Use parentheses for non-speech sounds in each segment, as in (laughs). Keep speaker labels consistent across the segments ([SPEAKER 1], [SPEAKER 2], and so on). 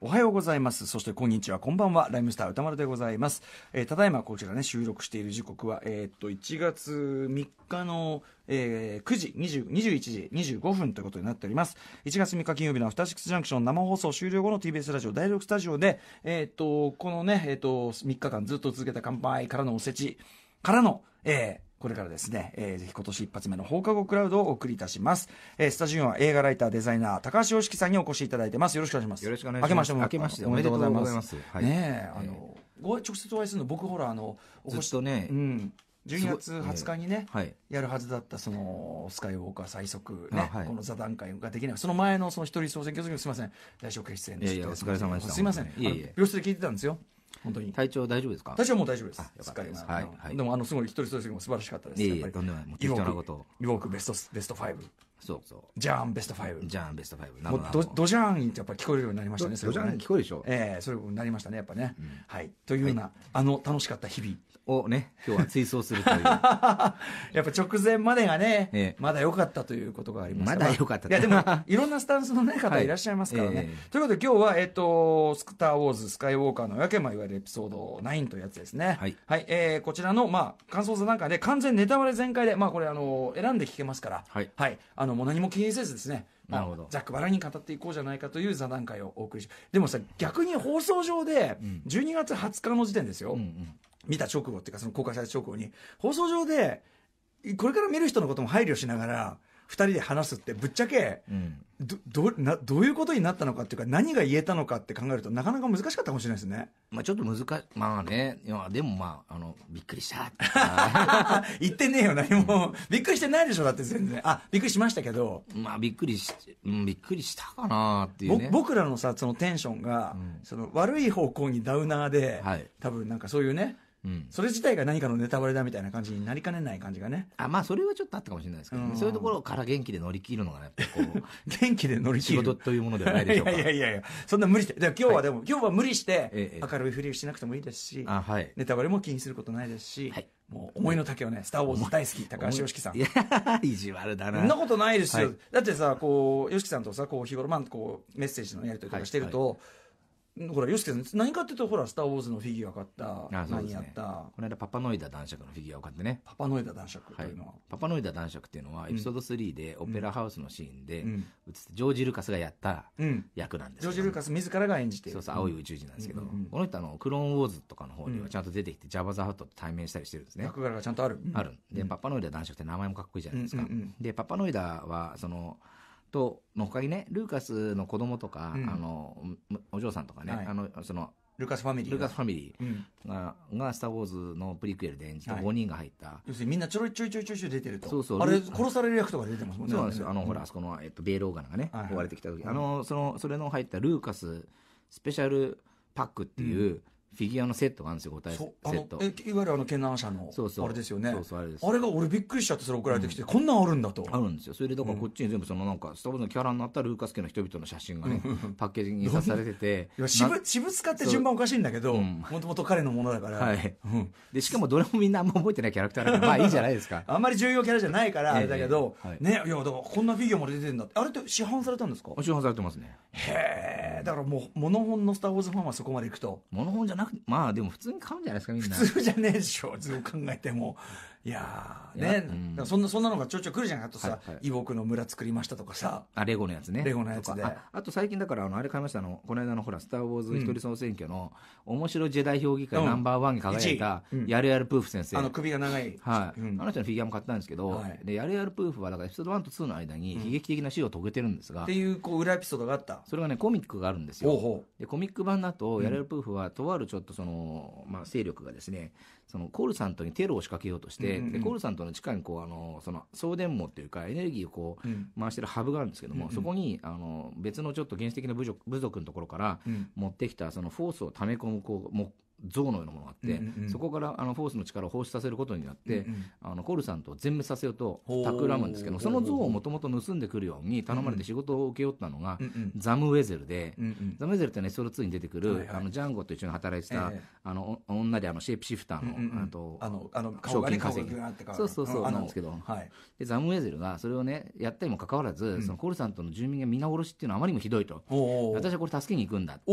[SPEAKER 1] おはようございます。そして、こんにちは、こんばんは。ライムスター歌丸でございます。えー、ただいま、こちらね、収録している時刻は、えー、っと、1月3日の、えー、9時2 1時25分ということになっております。1月3日金曜日のアフターシックスジャンクション生放送終了後の TBS ラジオ第6スタジオで、えっと、このね、えっと、3日間ずっと続けた乾杯からのおせち、からの、えー、これからですね、えー、ぜひ今年一発目の放課後クラウドをお送りいたします。えー、スタジオは映画ライター、デザイナー、高橋洋樹さんにお越しいただいてます。よろしくお願いします。よろしくお願いします。明けましておめでとうございます。はい、ねあの、ご直接お会いするの、僕ほら、あの、お越しとね、うん。12月20日にね、えーはい、やるはずだったそのスカイウォーカー最速ね、はい、この座談会ができない、その前のその一人総選挙の時すみません、大正決戦ですいやいや、お疲れ様でした。すみません、いいえ病室で聞いてたんですよ。本当に体調大丈夫ですか体調も大丈夫ですよかっですはい、でもあのすごい一人一人も素晴らしかったですいえいえとんでもない適当なことをイボクベストベスト5そうそうジャーンベスト5ジャーンベスト5もうドドジャーンってやっぱ聞こえるようになりましたねドジャーン聞こえるでしょええそれになりましたねやっぱね、はいというような、あの楽しかった日々をね今日は追走するという (laughs) やっぱ直前までがね、ええ、まだ良かったということがありますまだ良かったいやでもいろんなスタンスの、ね、方いらっしゃいますからね、は (laughs) いえ、ということで今日は、えーと「スクター・ウォーズ・スカイウォーカーの夜明け」まあ、いわゆるエピソード9というやつですねはい、はい、えー、こちらの、まあ、感想座なんかで完全ネタバレ全開で、まあ、これあの選んで聞けますから、はい、はい、あのもう何も気にせずですねなるほどざっくばらに語っていこうじゃないかという座談会をお送りしでもさ逆に放送上で12月20日の時点ですよ、うんうん見た直後っていうかその公開された直後に放送上でこれから見る人のことも配慮しながら2人で話すってぶっちゃけ、うん、どどなどういうことになったのかっていうか何が言えたのかって考えるとなかなか難しかったかもしれないですね、まあ、ちょっと難まあねいやでもまああのびっくりした (laughs) 言ってねえよ何も、うん、びっくりしてないでしょだって全然あびっくりしましたけどまあびっくりし、うん、びっくりしたかなっていう、ね、僕らのさそのテンションが、うん、その悪い方向にダウナーで、はい、多分なんかそういうねそれ自体が何かのネタバレだみたいな感じになりかねない感じがね。あまあそれはちょっとあったかもしれないですけど、ねうん、そういうところから元気で乗り切るのがやっぱこう元気で乗り切る仕事というものではないでしょうかいやいやいやそんな無理して今日はでも、はい、今日は無理して明るいふりをしなくてもいいですし、はい、ネタバレも気にすることないですし、はい、もう思いの丈をね「スター・ウォーズ」大好き高橋良樹さんいや
[SPEAKER 2] 意地悪だなそんなことないですよ、
[SPEAKER 1] だってさこう良樹さんとさこう日頃まあこうメッセージのやり取りとかしてると、ほら、ヨシケさん、何買ってたほら、スター・ウォーズのフィギュア買った。ああそうね、何やったこの間、パパノイダ男爵のフィギュアを買ってね。パパノイダ男爵と
[SPEAKER 2] いうのは、はい、パパノイダ男爵っていうのは、エピソード3で、オペラハウスのシーンで、うん、ジョージ・ルカスがやった役なんです、うん、ジョージ・ルカス自らが演じてそうそう、青い宇宙人なんですけど、うん、この人、あの、クローン・ウォーズとかの方にはちゃんと出てきて、ジャバ・ザ・ハットと対面したりしてるんですね。役柄がちゃんとある。ある。で、パパノイダ男爵って名前もかっこいいじゃないですか。で、パパノイダは、その、とのほかにねルーカスの子供とか、うん、あのお嬢さんとかね、はい、あのそのルーカスファミリールーカスファミリーがうん、がスター・ウォーズ」のプリクエルで演じた5人が入った、はい、要
[SPEAKER 1] するにみんなちょろちょいち
[SPEAKER 2] ょいちょい出てるとそうそうあれ
[SPEAKER 1] 殺される役とか出てますもんねそうなんですよあの、うん、ほらあ
[SPEAKER 2] そこの、えっと、ベイローガナがね追われてきた時、あのそのそれの入ったルーカススペシャルパックっていう、フィギュアのセットがあるんですよ、答えセット。いわゆるあの、県南社の、そうそうあれですよね。そうそうあれです。あれが俺びっくりしちゃって、それ送られてきて、うん、こんなんあるんだと。あるんですよ。それで、だからこっちに全部そのなんか、スタバのキャラになったルーカス家の人々の写真がね、パッケージに印刷されてて。(laughs) いや、私物、私物化って順番おかしいんだけど、も
[SPEAKER 1] ともと彼のものだから。はい。で、しかもどれもみんなあんま覚えてないキャラクターだから、まあいいじゃないですか。(laughs) あんまり重要キャラじゃないから、あれだけど、ね、いや、だからこんなフィギュアまで出てるんだって。あれって市販されたんですか市販されてますね。へえ、だからもう、モノホンのスターウォーズファンはそこまでいくと。モノホンじゃなくて、まあでも普通に買うんじゃないですか、みんな。普通じゃねえでしょ、ずっと考えても。いやね、うん、そんなそんなのがちょいちょい来るじゃんあとさ、はいはい、の村作りましたとかさ
[SPEAKER 2] あレゴのやつねレゴのやつであと最近だからあのあれ買いましたあのこの間のほら「スター・ウォーズ一人総選挙の」うん、面白ジェダイ評議会ナンバーワンに輝いた、やるやるプーフ先生あの首が長い、はい、うん、あの人のフィギュアも買ったんですけど、はい、でやるやるプーフはだからエピソード1と2の間に悲劇的な死を遂げてるんですが、っていうこう裏エピソードがあったそれがねコミックがあるんですよでコミック版だとやるやるプーフはとあるちょっとその、まあ、勢力がですねそのコールさんとにテロを仕掛けようとして、うんうん、でコールさんとの地下にこうあのその送電網というかエネルギーをこう、回してるハブがあるんですけども、うんうん、そこにあの別のちょっと原始的な部族部族のところから持ってきたそのフォースを溜め込むこうも像のようなものがあって、うんうん、そこからあのフォースの力を放出させることになって、うんうん、あのコールさんと全滅させようと企むんですけどその像をもともと盗んでくるように頼まれて仕事を請け負ったのが、うんうん、ザム・ウェゼルで、うんうん、ザム・ウェゼルってねソロ2に出てくる、はいはい、あのジャンゴと一緒に働いてた、えー、あの女であのシェイプシフターの、うんうん、あとあのあの賞金稼ぎ、ね、そうそうそうなんですけど、はい、でザム・ウェゼルがそれをねやったにもかかわらず、うん、そのコールさんとの住民が皆殺しっていうのはあまりにもひどいと私はこれ助けに行くんだって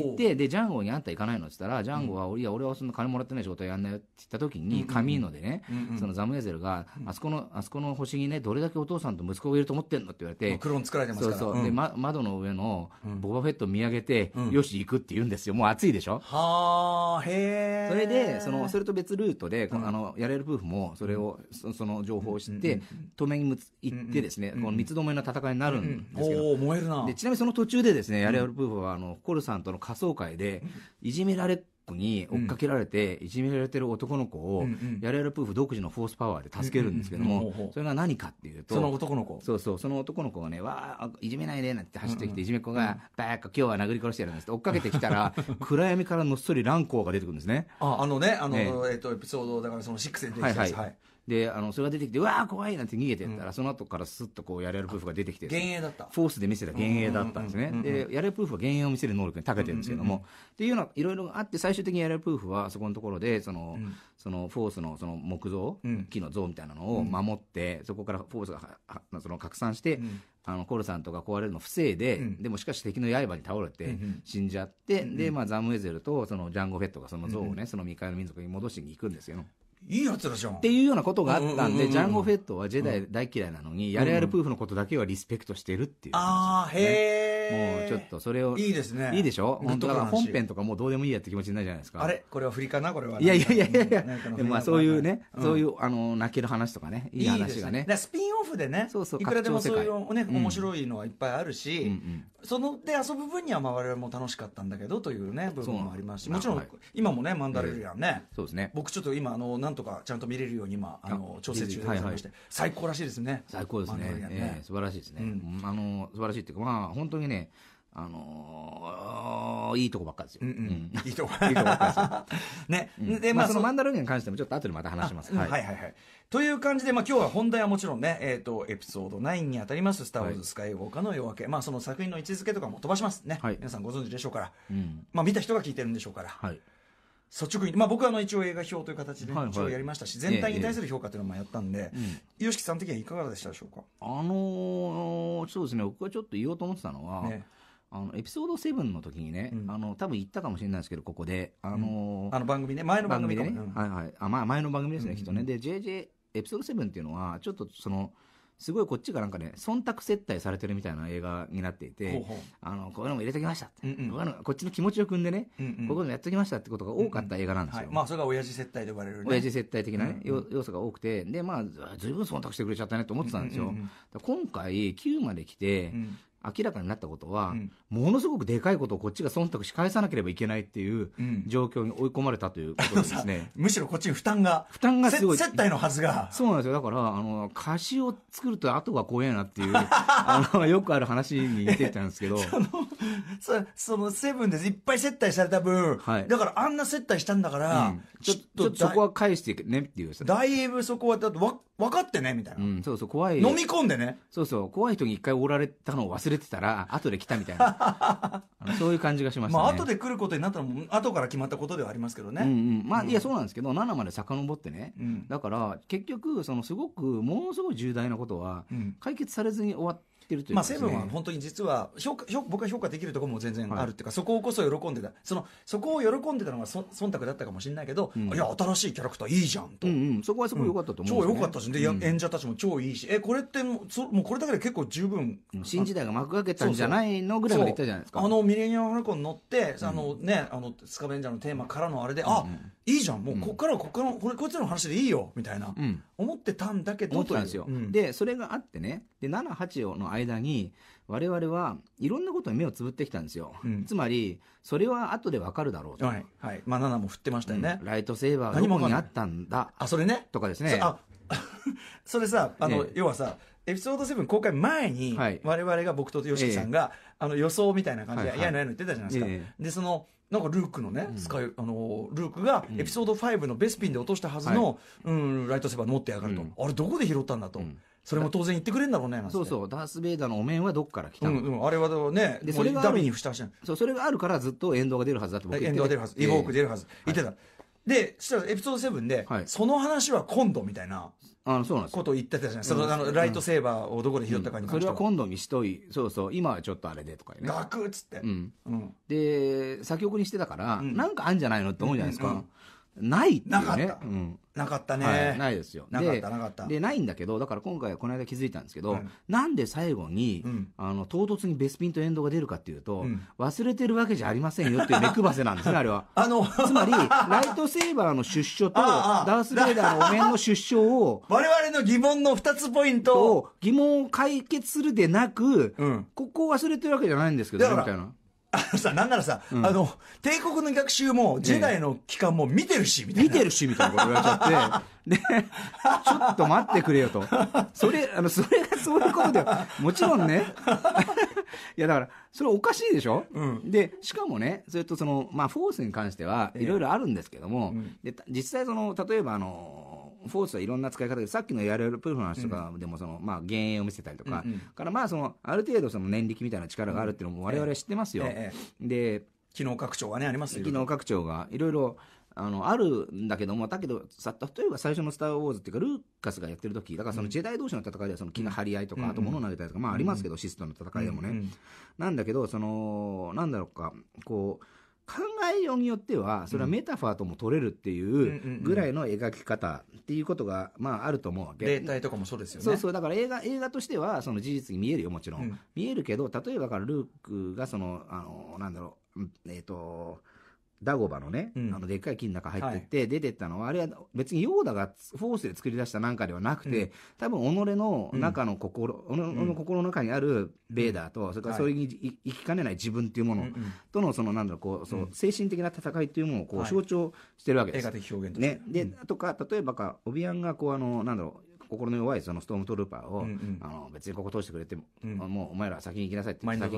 [SPEAKER 2] 言ってでジャンゴにあんた行かないのって言ったらジャンンゴが、うん、いや、俺はそんな金もらってない仕事やんないよって言った時に、カミーノでね、うんうん、そのザムエゼルが、あそこの、あそこの星にね、どれだけお父さんと息子がいると思ってんのって言われて、クローン作られてますからそうそう、で、ま、窓の上のボバフェット見上げて、よし、行くって言うんですよ。もう暑いでしょ
[SPEAKER 1] はあへえそれで、その、そ
[SPEAKER 2] れと別ルートで、あの、やれる夫婦も、それを、その情報を知って、止めに行ってですね、この三つどもえの戦いになるんですけど、お燃えるな。で、ちなみにその途中でですね、やれる夫婦は、あの、コルさんとの仮装会で、いじめられ子に追っかけられていじめられてる男の子を、やれるプーフ独自のフォースパワーで助けるんですけども、それが何かっていうとその男の子そうそうその男の子がね「わあいじめないで」なんて走ってきて、いじめっ子が「バーカ今日は殴り殺してやるんです」って追っかけてきたら (laughs) 暗闇からのっそり乱光が出てくるんですね。あのねあの、
[SPEAKER 1] えっとエピソードだからその6ではいはい
[SPEAKER 2] であのそれが出てきて「うわー怖い!」なんて逃げてったら、うん、その後からスッとこうやれるプーフが出てきて幻影だったフォースで見せた幻影だったんですね、でやれるプーフは幻影を見せる能力に長けてるんですけども、うんうん、っていうのはいろいろあって最終的にやれるプーフはそこのところでその,、そのフォースのその木造、木の像みたいなのを守って、そこからフォースがその拡散して、あのコルさんとか壊れるの防いで、うん、でもしかし敵の刃に倒れて死んじゃって、うんうん、で、まあ、ザムエゼルとそのジャンゴ・フェットがその像をね、うんうん、その未開の民族に戻しに行くんですよ。いいやつらじゃん。っていう
[SPEAKER 1] ようなことがあったんで、ジャンゴ・フェットはジェダイ
[SPEAKER 2] 大嫌いなのに、やれやるプーフのことだけはリスペクトしてるって
[SPEAKER 1] いう、ああ、
[SPEAKER 2] へえ。もうちょっとそれを。いいですね。いいでしょ本当だから本編とかもうどうでもいいやって気持ちになるじゃないですか。あれこれは振りかなこれは。いやいやいやいやでもまあそういうね、そういう、あの、泣ける話とかね、いい話がね。
[SPEAKER 1] スピンオフでね、そうそういくらでもそういうね、面白いのはいっぱいあるし、そので遊ぶ分にはまあ我々も楽しかったんだけどというね、部分もありますし、もちろん、今もね、マンダレリアンね、そうですね。僕ちょっと今、あの、なんとかちゃんと見れるように今あの調整中でございまして、はいはい、最高らしいですね最高ですねね、えー、
[SPEAKER 2] 素晴らしいですね、うん、あの素晴らしいっていうかまあ本当にねあのー、いいとこばっかですよ。うんうん、いいとこ (laughs) いいとこばっかですよ。
[SPEAKER 1] ね、うん、で、まあ、そのマンダロニアに関してもちょっと後でまた
[SPEAKER 2] 話します。はい、はいはいは
[SPEAKER 1] いという感じで、まあ、今日は本題はもちろんね、えっ、ー、と、エピソード9に当たります、スター・ウォーズ・スカイウォーカーの夜明け、はい、まあ、その作品の位置づけとかも飛ばしますね。はい、皆さんご存知でしょうから、うん、まあ、見た人が聞いてるんでしょうから。はい率直に、まあ、僕はあの一応映画表という形で一応やりましたし、全体に対する評価というのもやったんで y o s h さん的にはいかがでしたでしょうか
[SPEAKER 2] あのそうですね僕がちょっと言おうと思ってたのは、あのエピソード7の時にね、あの多分言ったかもしれないですけどここで、あのあの番組ね前の番組でね、はいはいあ前の番組ですね、きっとねで JJ エピソード7っていうのはちょっとその「すごいこっちがなんかね忖度接待されてるみたいな映画になっていてあのこういうのも入れときましたって、うんうん、こっちの気持ちを汲んでね、うんうん、こういうのやっときましたってことが多かった映画なんですよ、うんはい、
[SPEAKER 1] まあそれが親父接待で呼ばれる、ね、親父接
[SPEAKER 2] 待的なね、うんうん、要素が多くてでまあずいぶん忖度してくれちゃったねと思ってたんですよ、うんうんうん、今回9まで来て、うん明らかになったことは、うん、ものすごくでかいことをこっちが忖度し返さなければいけないっていう状況に追い込まれたということですね、
[SPEAKER 1] むしろこっちに負担が負担がすごい接待のはずが
[SPEAKER 2] そうなんですよだからあの貸しを作ると後が怖えなっていう (laughs) あのよくある話に似てたんですけど
[SPEAKER 1] そのそのセブンでいっぱい接待された分、はい、だからあんな接待したんだから、うん、ちょっとそこは返してねっていうだいぶそこはだって分かってねみたいな、うん、そうそう怖い飲み込んで
[SPEAKER 2] ねそうそう怖い人に一回おられたのを忘れてれてたら後で来たみたいな (laughs) そういう感じがしました、ね、まあ後で
[SPEAKER 1] 来ることになったら後から決まったことではありますけどね、うんう
[SPEAKER 2] ん、まあ、いやそうなんですけど7まで遡ってね、うん、だから結局そのすごく
[SPEAKER 1] ものすごい重大なことは解決されずに終わっってるという、ね、まあセブンは本当に実は評価評僕は評価できるところも全然あるっていうか、はい、そこをこそ喜んでたそのそこを喜んでたのがそ忖度だったかもしれないけど、うん、いや新しいキャラクターいいじゃんと、うんうん、そこはすごい良かったと思う、ね、超良かったしで、演者たちも超いいしえこれってもうそもうこれだけで結構十分新時代が幕開けたんじゃないのぐらいまでいったじゃないですかあのミレニアム・ハルコン乗ってあのねあのスカベンジャーのテーマからのあれで、うんうん、あいいじゃんもうこっからはこっからこれこいつらの話でいいよみたいな、うん、思ってたんだ
[SPEAKER 2] けど思ってたんですよ、うん、でそれがあってねで78の間に我々はいろんなことに目をつぶってきたんですよ、うん、つまりそれは後でわかるだろうとはい、はい、まあ7
[SPEAKER 1] も振ってましたよね、ライトセーバーどこにあっ
[SPEAKER 2] たんだあそれねとかですねあ
[SPEAKER 1] (laughs) それさあの、ね、要はさエピソード7公開前に、はい、我々が僕と YOSHIKI さんが、えあの予想みたいな感じで、はいはい、いやないや言ってたじゃないですか、え、でそのなんかルークのね、あのルークがエピソード5のベスピンで落としたはずの、うん、ライトセーバー持ってやがると、あれどこで拾ったんだと。それも当然言ってくれるんだろうねそうそうダース・ベイダーのお面はどっから来たの、うんうん、あれはねでそれがダビにふしたそうそれがあるからずっとエンドが出るはずだって僕言って遠藤が出るはずイボーク出るはず、言ってたでそしたらエピソード7で、はい、その話は今度みたいなあのそうなんですことを言ってたじゃないですか、そのあのライトセーバーをどこで拾ったかにそれは今度にしといそうそう今はちょっとあ
[SPEAKER 2] れでとかねガ
[SPEAKER 1] クッつって、うん、うん
[SPEAKER 2] で先送りしてたから、うんなんかあんじゃないのって思うじゃないですか、ないっていうねなかったうんなかったね、はい、ないですよなかったなかったでないんだけどだから今回この間気づいたんですけど、うん、なんで最後に、うん、あの唐突にベスピンとエンドが出るかっていうと、うん、忘れてるわけじゃありませんよっていう目配せなんですね (laughs) あれはあのつまりライトセーバーの出所とダース・ベイダーのお面の出所を (laughs) 我々の疑問の2つポイントを疑問を解決するでなく、ここを忘れてるわ
[SPEAKER 1] けじゃないんですけどねみたいなのさ、なんならさ、うん、あの、帝国の逆襲も、ジェダイの期間も見てるし、みたいな。見てるし、みたいなこと言われちゃって。(laughs) で、ちょっと待ってく
[SPEAKER 2] れよと。それ、あの、それがそういうことだよ。もちろんね。(laughs) いや、だから、それおかしいでしょ、うん、で、しかもね、それとその、まあ、フォースに関しては、いろいろあるんですけども、え実際その、例えばあの、フォースはいろんな使い方でさっきのやれるプールの話とかでもその、まあ幻影を見せたりとか、からまあそのある程度その念力みたいな力があるっていうのも我々知ってますよ、で機能拡張がねあります機能拡張がいろいろあのあるんだけどもだけどさ例えば最初の「スター・ウォーズ」っていうかルーカスがやってる時だからそのジェダイ同士の戦いではその気の張り合いとか、あと物を投げたりとか、まあ、ありますけど、シストの戦いでもね、なんだけどそのなんだろうかこう考えようによってはそれはメタファーとも取れるっていうぐらいの描き方っていうことがまああると思うわけ霊体
[SPEAKER 1] とかもそうですよねそうそう
[SPEAKER 2] だから映画映画としてはその事実に見えるよもちろん、うん、見えるけど例えばからルークがそのあのなんだろうえっ、ー、とダゴバのね、うん、あのでっかい木の中入ってって、出てったのは、あれは別にヨーダがフォースで作り出したなんかではなくて、うん、多分己の中の心、うん、己の心の中にあるベーダーと、それからそれに、はい、きかねない自分っていうものとの、そのなんだろう、こう、その精神的な戦いっていうものをこう象徴してるわけです。はい、映画的表現として。ね。で、とか、例えばか、オビアンがこう、あの、なんだろう、心の弱いそのストームトルーパーを、うんうん、あの別にここ通してくれても、うん、もうお前ら先に行きなさいってマインド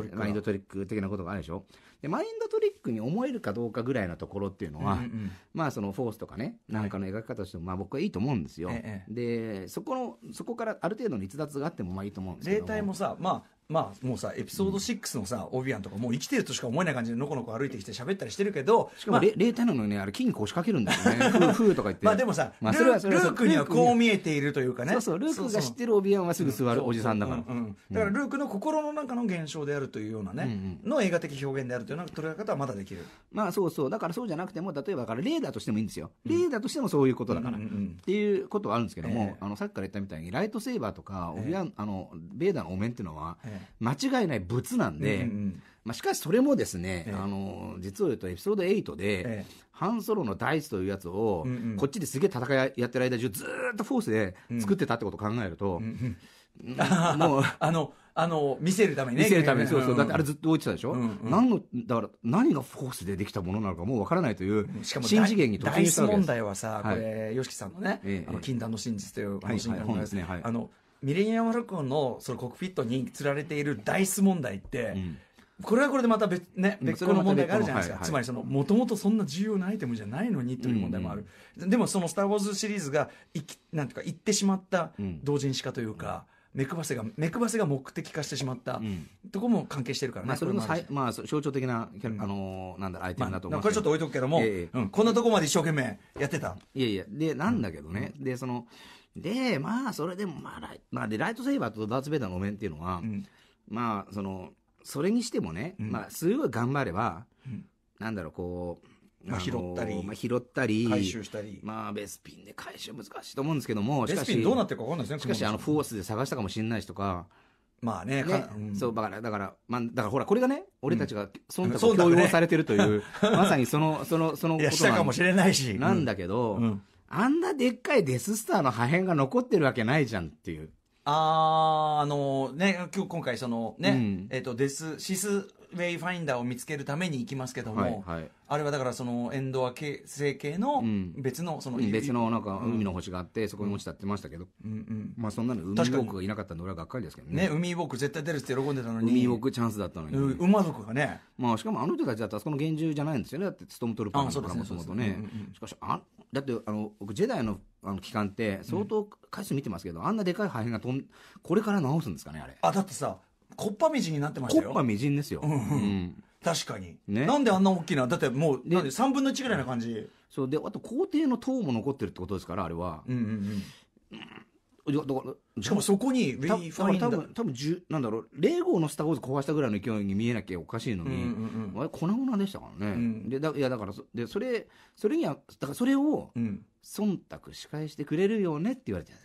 [SPEAKER 2] トリック的なことがあるでしょでマインドトリックに思えるかどうかぐらいのところっていうのは、うんうん、まあそのフォースとかねなんかの描き方としても、まあ、僕はいいと思うんですよ、でそこのそこからある程度の逸脱があってもまあいいと思う
[SPEAKER 1] んですけど霊体もさまあまあもうさエピソード6のさ、うん、オビアンとかもう生きてるとしか思えない感じでのこのこ歩いてきて喋ったりしてるけどしかも、まあ、0のねあれ金庫を仕掛けるんだよねフ (laughs) ーとか言ってまあでもさ、まあ、ルークにはこう見えているというかねそうそうルークが知ってるオビアンはすぐ座るおじさんだから、だからルークの心の中の現象であるというようなね、の映画的表現であるというような捉え方はまだできるまあそうそうだからそうじゃなくても例えばか
[SPEAKER 2] らレーダーとしてもいいんですよ、レーダーとしてもそういうことだから、っていうことはあるんですけども、えー、あのさっきから言ったみたいにライトセーバーとかオビアン、えー、あのベーダーのお面っていうのは、えー間違いない物なんで、まあ、しかしそれもですね、ええ、あの実を言うとエピソード8で、え、ハンソロのダイスというやつを、こっちですげえ戦いやってる間中ずっとフォースで作ってたってことを考えると、うんうん
[SPEAKER 1] うん、もう (laughs) あのあの見せるためにね見せるためにそうそう、だってあれずっ
[SPEAKER 2] と置いてたでしょ、うんうん、何のだから何がフォースでできたものなのかもうわからないという新次元に突入したわけです問題
[SPEAKER 1] はさこれ y o s さんのね「あの禁断の真実」という話にです、はいはいね、はい、あのミレニアムフルコンのそのコックピットにつられているダイス問題って、これはこれでまた別,、ね、別個の問題があるじゃないですか、つまりそのもともとそんな重要なアイテムじゃないのにという問題もある、でもその「スター・ウォーズ」シリーズがいきなんていうか行ってしまった同人誌化というか。目くばせが目くばせが目的化してしまった、とこも関係してるからね、まあ、それも
[SPEAKER 2] まあ、象徴的な、あのなんだアイテムだと思う、これちょっと置いとくけども、こんなとこまで一生懸命やってたいやいやでなんだけどね、でそので、まあ、それでも、まあ、ライ,、まあ、でライトセイバーとダーツ・ベイダーの面っていうのは、うん、まあ、その、それにしてもね、うん、まあ、すごい頑張れば、うん、なんだろう、こう、まあ、拾ったり、まあ、拾ったり、回収したり。まあ、ベスピンで回収難しいと思うんですけども、しかし、どうなってるか分かんないですね、しかし、あの、フォースで探したかもしれないしとか、まあね、ねうん、そう、だから、だから、まあ、だからほら、これがね、俺たちが忖度を強要されてるという、うんね、まさにその、その、そのことなんしれないし。なんだけど、うん、あんなでっかいデススターの破片が残ってるわけないじゃんっていう。
[SPEAKER 1] ああのね、今日今回そのね、うん、えっ、ー、と、デス、シスウェイファインダーを見つけるために行きますけども、はいはい、あれはだからそのエンドア形成系の別の、その、うん、別の
[SPEAKER 2] なんか海の星があって、そこに落ちたってましたけど、
[SPEAKER 1] うんうん、まあそんなの
[SPEAKER 2] 海ウォークがいなかったの俺はがっかりですけどね。ね、海
[SPEAKER 1] ウォーク絶対出るって喜んでたのに。海ウォー
[SPEAKER 2] クチャンスだったのに。馬族がね。まあしかもあの人たちだったらあそこの厳重じゃないんですよね。だってストームトルパーのからもともとね。しかし、あだってあの僕ジェダイのあの期間って相当回数見てますけど、あん
[SPEAKER 1] なでかい破片がとんこれから直すんですかねあれあだってさコッパみじんになってましたよコッパみじんですよ、うんうん確かに、ね、なんであんな大きいなだってもうなんで3分の1ぐらいな感じそうであと皇帝の塔も残ってるってことですからあれはうんうんうん
[SPEAKER 2] しかもそこにウェイファインダー多分多分なんだろうレゴの「スター・ウォーズ」壊したぐらいの勢いに見えなきゃおかしいのに、うんうん、あれ粉々でしたからね、うん、でだいやだからでそれそれにはだからそれを忖度仕返してくれるよねって言われてたじ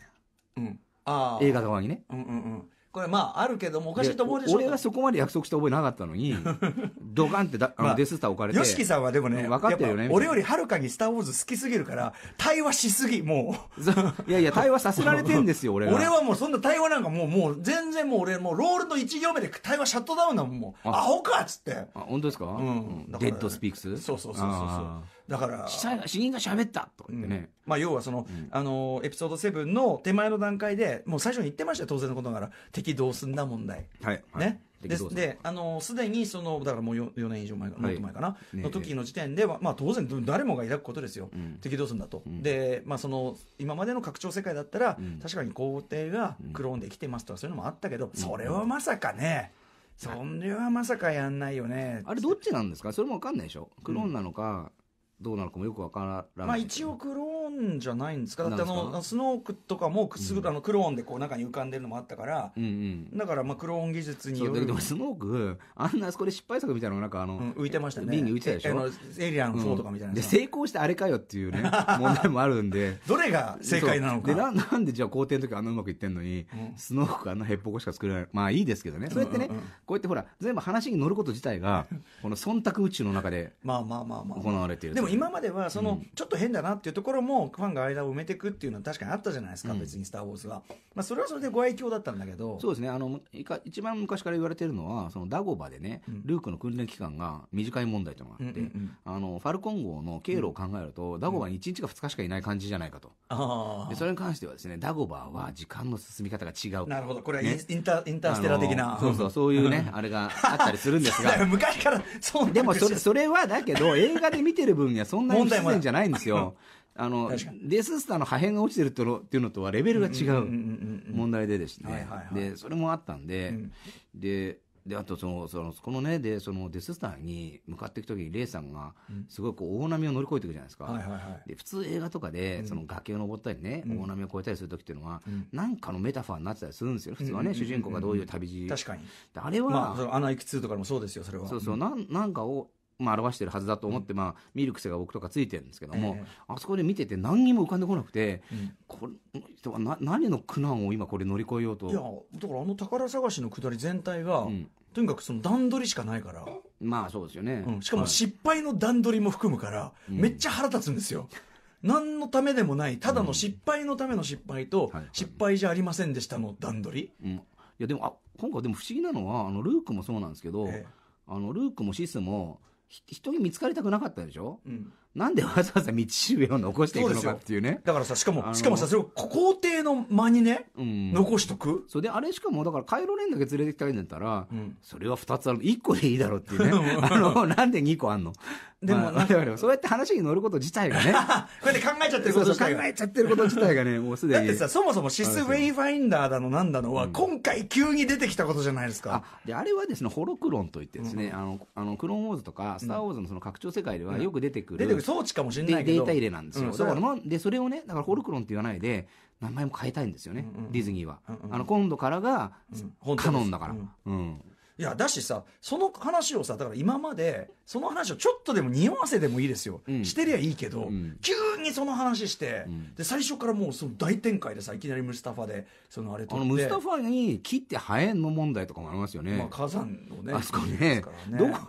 [SPEAKER 2] ゃん、うん、
[SPEAKER 1] あ映画側にね、うんうんうん、これまああるけどもおかしいと思うでしょ俺は
[SPEAKER 2] そこまで約束した覚えなかったのに (laughs) ドカンってだあの、デススター置かれて YOSHIKI さんはでもね分かってるよね俺より
[SPEAKER 1] はるかに「スター・ウォーズ」好きすぎるから対話しすぎもういやいや対話させられてんで
[SPEAKER 2] すよ (laughs) 俺俺は
[SPEAKER 1] もうそんな対話なんかもうもう全然もう俺もうロールの1行目で対話シャットダウンだもんもうアホかっつって
[SPEAKER 2] あ本当ですか,、うん、うん、デッドスピークスそうそうそうそうそう
[SPEAKER 1] だから死人が喋ったとっね、うん、まあ、要はその、うん、あのエピソード7の手前の段階でもう最初に言ってましたよ当然のことながら敵どうすんだ問題、はいはい、ねですであのすでにそのだからもう 4, 年以上前か、もっ前かな、ね、の時の時点では、まあ、当然誰もが抱くことですよ、うん、敵どうすんだと、うん、で、まあ、その今までの拡張世界だったら、うん、確かに皇帝がクローンできてますとかそういうのもあったけど、それはまさかね、それはまさかやんないよねあれどっちなんですかそれも分かんないでしょクローンなのか、どうなのかもよくわ
[SPEAKER 2] からない。まあ一
[SPEAKER 1] 応クローンじゃないんですかだってあの、スノークとかもすぐ、あのクローンでこう中に浮かんでるのもあったから、うんうん。だからまあクローン技術によだけどスノークあんなあそこで失敗作みたいなのなんかあの、うん浮いてましたね。ンに浮いてたでしょあのエリアン4とかみたいなで成功してあ
[SPEAKER 2] れかよっていうね (laughs) 問題もあるんでどれが正解なのか。でななんでじゃあ皇帝の時あんなうまくいってんのに、うんスノークあんなへっぽこしか作れないまあいいですけどねそうやってね、うんうこうやってほら全部話に乗ること自体がこの忖度宇宙の中でまあまあまあまあ。行われているでも今ま
[SPEAKER 1] ではその、ちょっと変だなっていうところもファンが間を埋めていくっていうのは確かにあったじゃないですか、別に「スター・ウォーズは」まあ、それはそれでご愛嬌だったんだけどそうですねあの一番昔から言われてるのはそのダゴバで
[SPEAKER 2] ね、ルークの訓練期間が短い問題ていうのがあって、あのファルコン号の経路を考えると、ダゴバに1日か2日しかいない感じじゃないかと、でそれに関してはですねダゴバは時間の進み方が違う
[SPEAKER 1] なるほどこれはイン,、タ、ンインターステラ的なそうそうそういうね
[SPEAKER 2] あれがあったりするんですが (laughs) 昔からそうでもそれそれはだけど映画で見てる分にはそんなに不自然じゃないんですよ。あのデススターの破片が落ちてるとっていうのとはレベルが違う問題でですね、でそれもあったんで、うん、でであとそのそのこのねでそのデススターに向かっていく時にレイさんがすごいこう大波を乗り越えていくじゃないですか、で普通映画とかでその崖を登ったりね、うん、大波を越えたりする時っていうのは、なんかのメタファーになってたりするんですよ普通はね、主人公がどういう旅路確かにあれは、まあ、あのいくつとかもそうですよそれはそうそう、なんなんかをまあ、表してるはずだと思って、まあ、見る癖が僕とかついてるんですけども、あそこで見てて何にも浮かんでこなくて、この人はな何の苦難を今これ乗り越えようといや
[SPEAKER 1] だからあの宝探しのくだり全体が、とにかくその段取りしかないからまあそうですよね、しかも失敗の段取りも含むから、めっちゃ腹立つんですよ (laughs) 何のためでもないただの失敗のための失敗と、失敗じゃありませんでしたの段取り、いやでもあ今回でも不思議なのはあのルークもそうなんですけど、
[SPEAKER 2] あのルークもシスも人に見つかりたくなかったでしょ、うん、なんでわざわざ道しるべを残していくのかっていうね。だからさ、しかも、しかもさ、それを皇帝の間にね、残しとく。そうで、あれしかも、だから、カイロレンだけ連れてきたいんだったら、うん、それは2つある。1個でいいだろうっていうね。(laughs) あの、なんで2個あんのでも、まあ、そうやって話に乗ること自体
[SPEAKER 1] がね。(laughs) こうやって考えちゃってること自体が。考えちゃってること自体がね、もうすでに。だってさ、そもそもシスウェイファインダーだのなんだのは、うん、今回急に出てきたことじゃないですか。あで、あれはですね、ホロクロンといっ
[SPEAKER 2] てですね、あの、あの、クローンウォーズとか、スターウォーズのその拡張世界ではよく出てくる。装置かもしれないけど。データ入れなんですよ。うん、だからまあ、で、それをね、だからホルクロンって言わないで、名前も変えたいんですよね、うんうん、ディズ
[SPEAKER 1] ニーは。うんうん、あの、今度からが、うん、カノンだから。うん。いや、だしさ、その話をさ、だから今まで、その話をちょっとでも匂わせでもいいですよ。うん、してりゃいいけど、うん、急にその話して、うん、で、最初からもうその大展開でさ、いきなりムスタファで、そのあれと。ムスタフ
[SPEAKER 2] ァに切って生えんの問題とかもありますよね。まあ、火山のね。あそこね。ねどこ、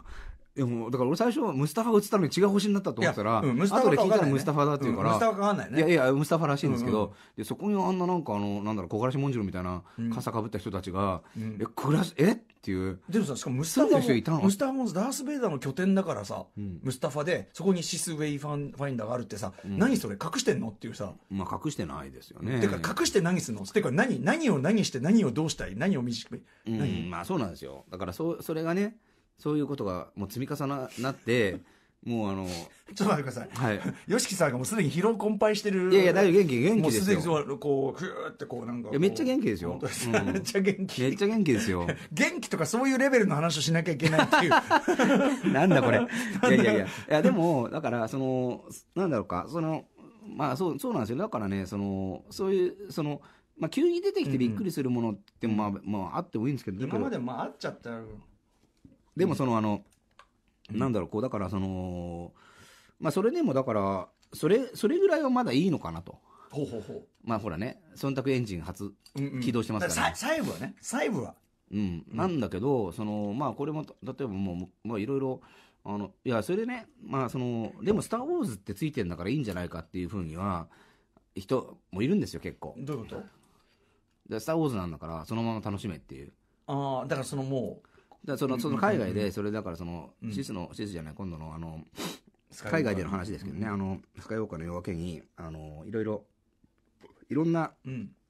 [SPEAKER 2] でもだから俺最初ムスタファを映ったのに違う星になったと思ったら、うん、ムスタファ後で聞いたらムスタファだっていうから、うん、ムスタファんないねいやいやムスタファらしいんですけど、うんうん、でそこにあんななんかあのなんだろう木枯らし紋
[SPEAKER 1] 次みたいな傘かぶった人たちが、うん、え暮らすえっていうでもさしかもムスタファもムスタファもダース・ベイダーの拠点だからさ、うん、ムスタファでそこにシス・ウェイファンファインダーがあるってさ、何それ隠してんのっていうさまあ隠してないですよねてか隠して何すんのってか何何を何して何をどうしたい何を短い。うん、まあそうなんですよだからそそれがね
[SPEAKER 2] そういうことがもう積み重なって、もうあの。ちょっ
[SPEAKER 1] と待ってください。はい。よしきさんがもうすでに疲労困憊してる。いやいや、大丈夫、元気、元気もうすでにこう、ふーってこう、なんか。いや、めっちゃ元気ですよ。すうん、めっちゃ元気。めっちゃ元気ですよ。元気とかそういうレベルの話をしなきゃいけないってい
[SPEAKER 2] う。(laughs) なんだこれ。(laughs) いやいやいや。いや、でも、だから、その、なんだろうか、その、まあ、そう、そうなんですよ。だからね、その、そういう、その、まあ、急に出てきてびっくりするものって、まあ、まあ、あってもいいんですけど。今まで、まあ、あ
[SPEAKER 1] っちゃった。でもその、
[SPEAKER 2] あの、なんだろう、こう、だからその、まあそれでもだから、それ、それぐらいはまだいいのかなと。ほうほうほう。まあほらね、忖度エンジン初
[SPEAKER 1] 起動してますからね。うんうん、細部はね、
[SPEAKER 2] 細部は。うん。なんだけど、その、まあこれも、例えばもう、まあいろいろ、あの、いや、それでね、まあその、でもスターウォーズってついてるんだからいいんじゃないかっていうふうには、人もいるんですよ、結構。どういうことでスターウォーズなんだから、そのまま楽しめっていう。
[SPEAKER 1] ああ、だからそのもう、だそのその海外で
[SPEAKER 2] それだからそのシスのシスじゃない今度のあの海外での話ですけどね、あのスカイウォーカーの夜明けにあのいろいろいろんな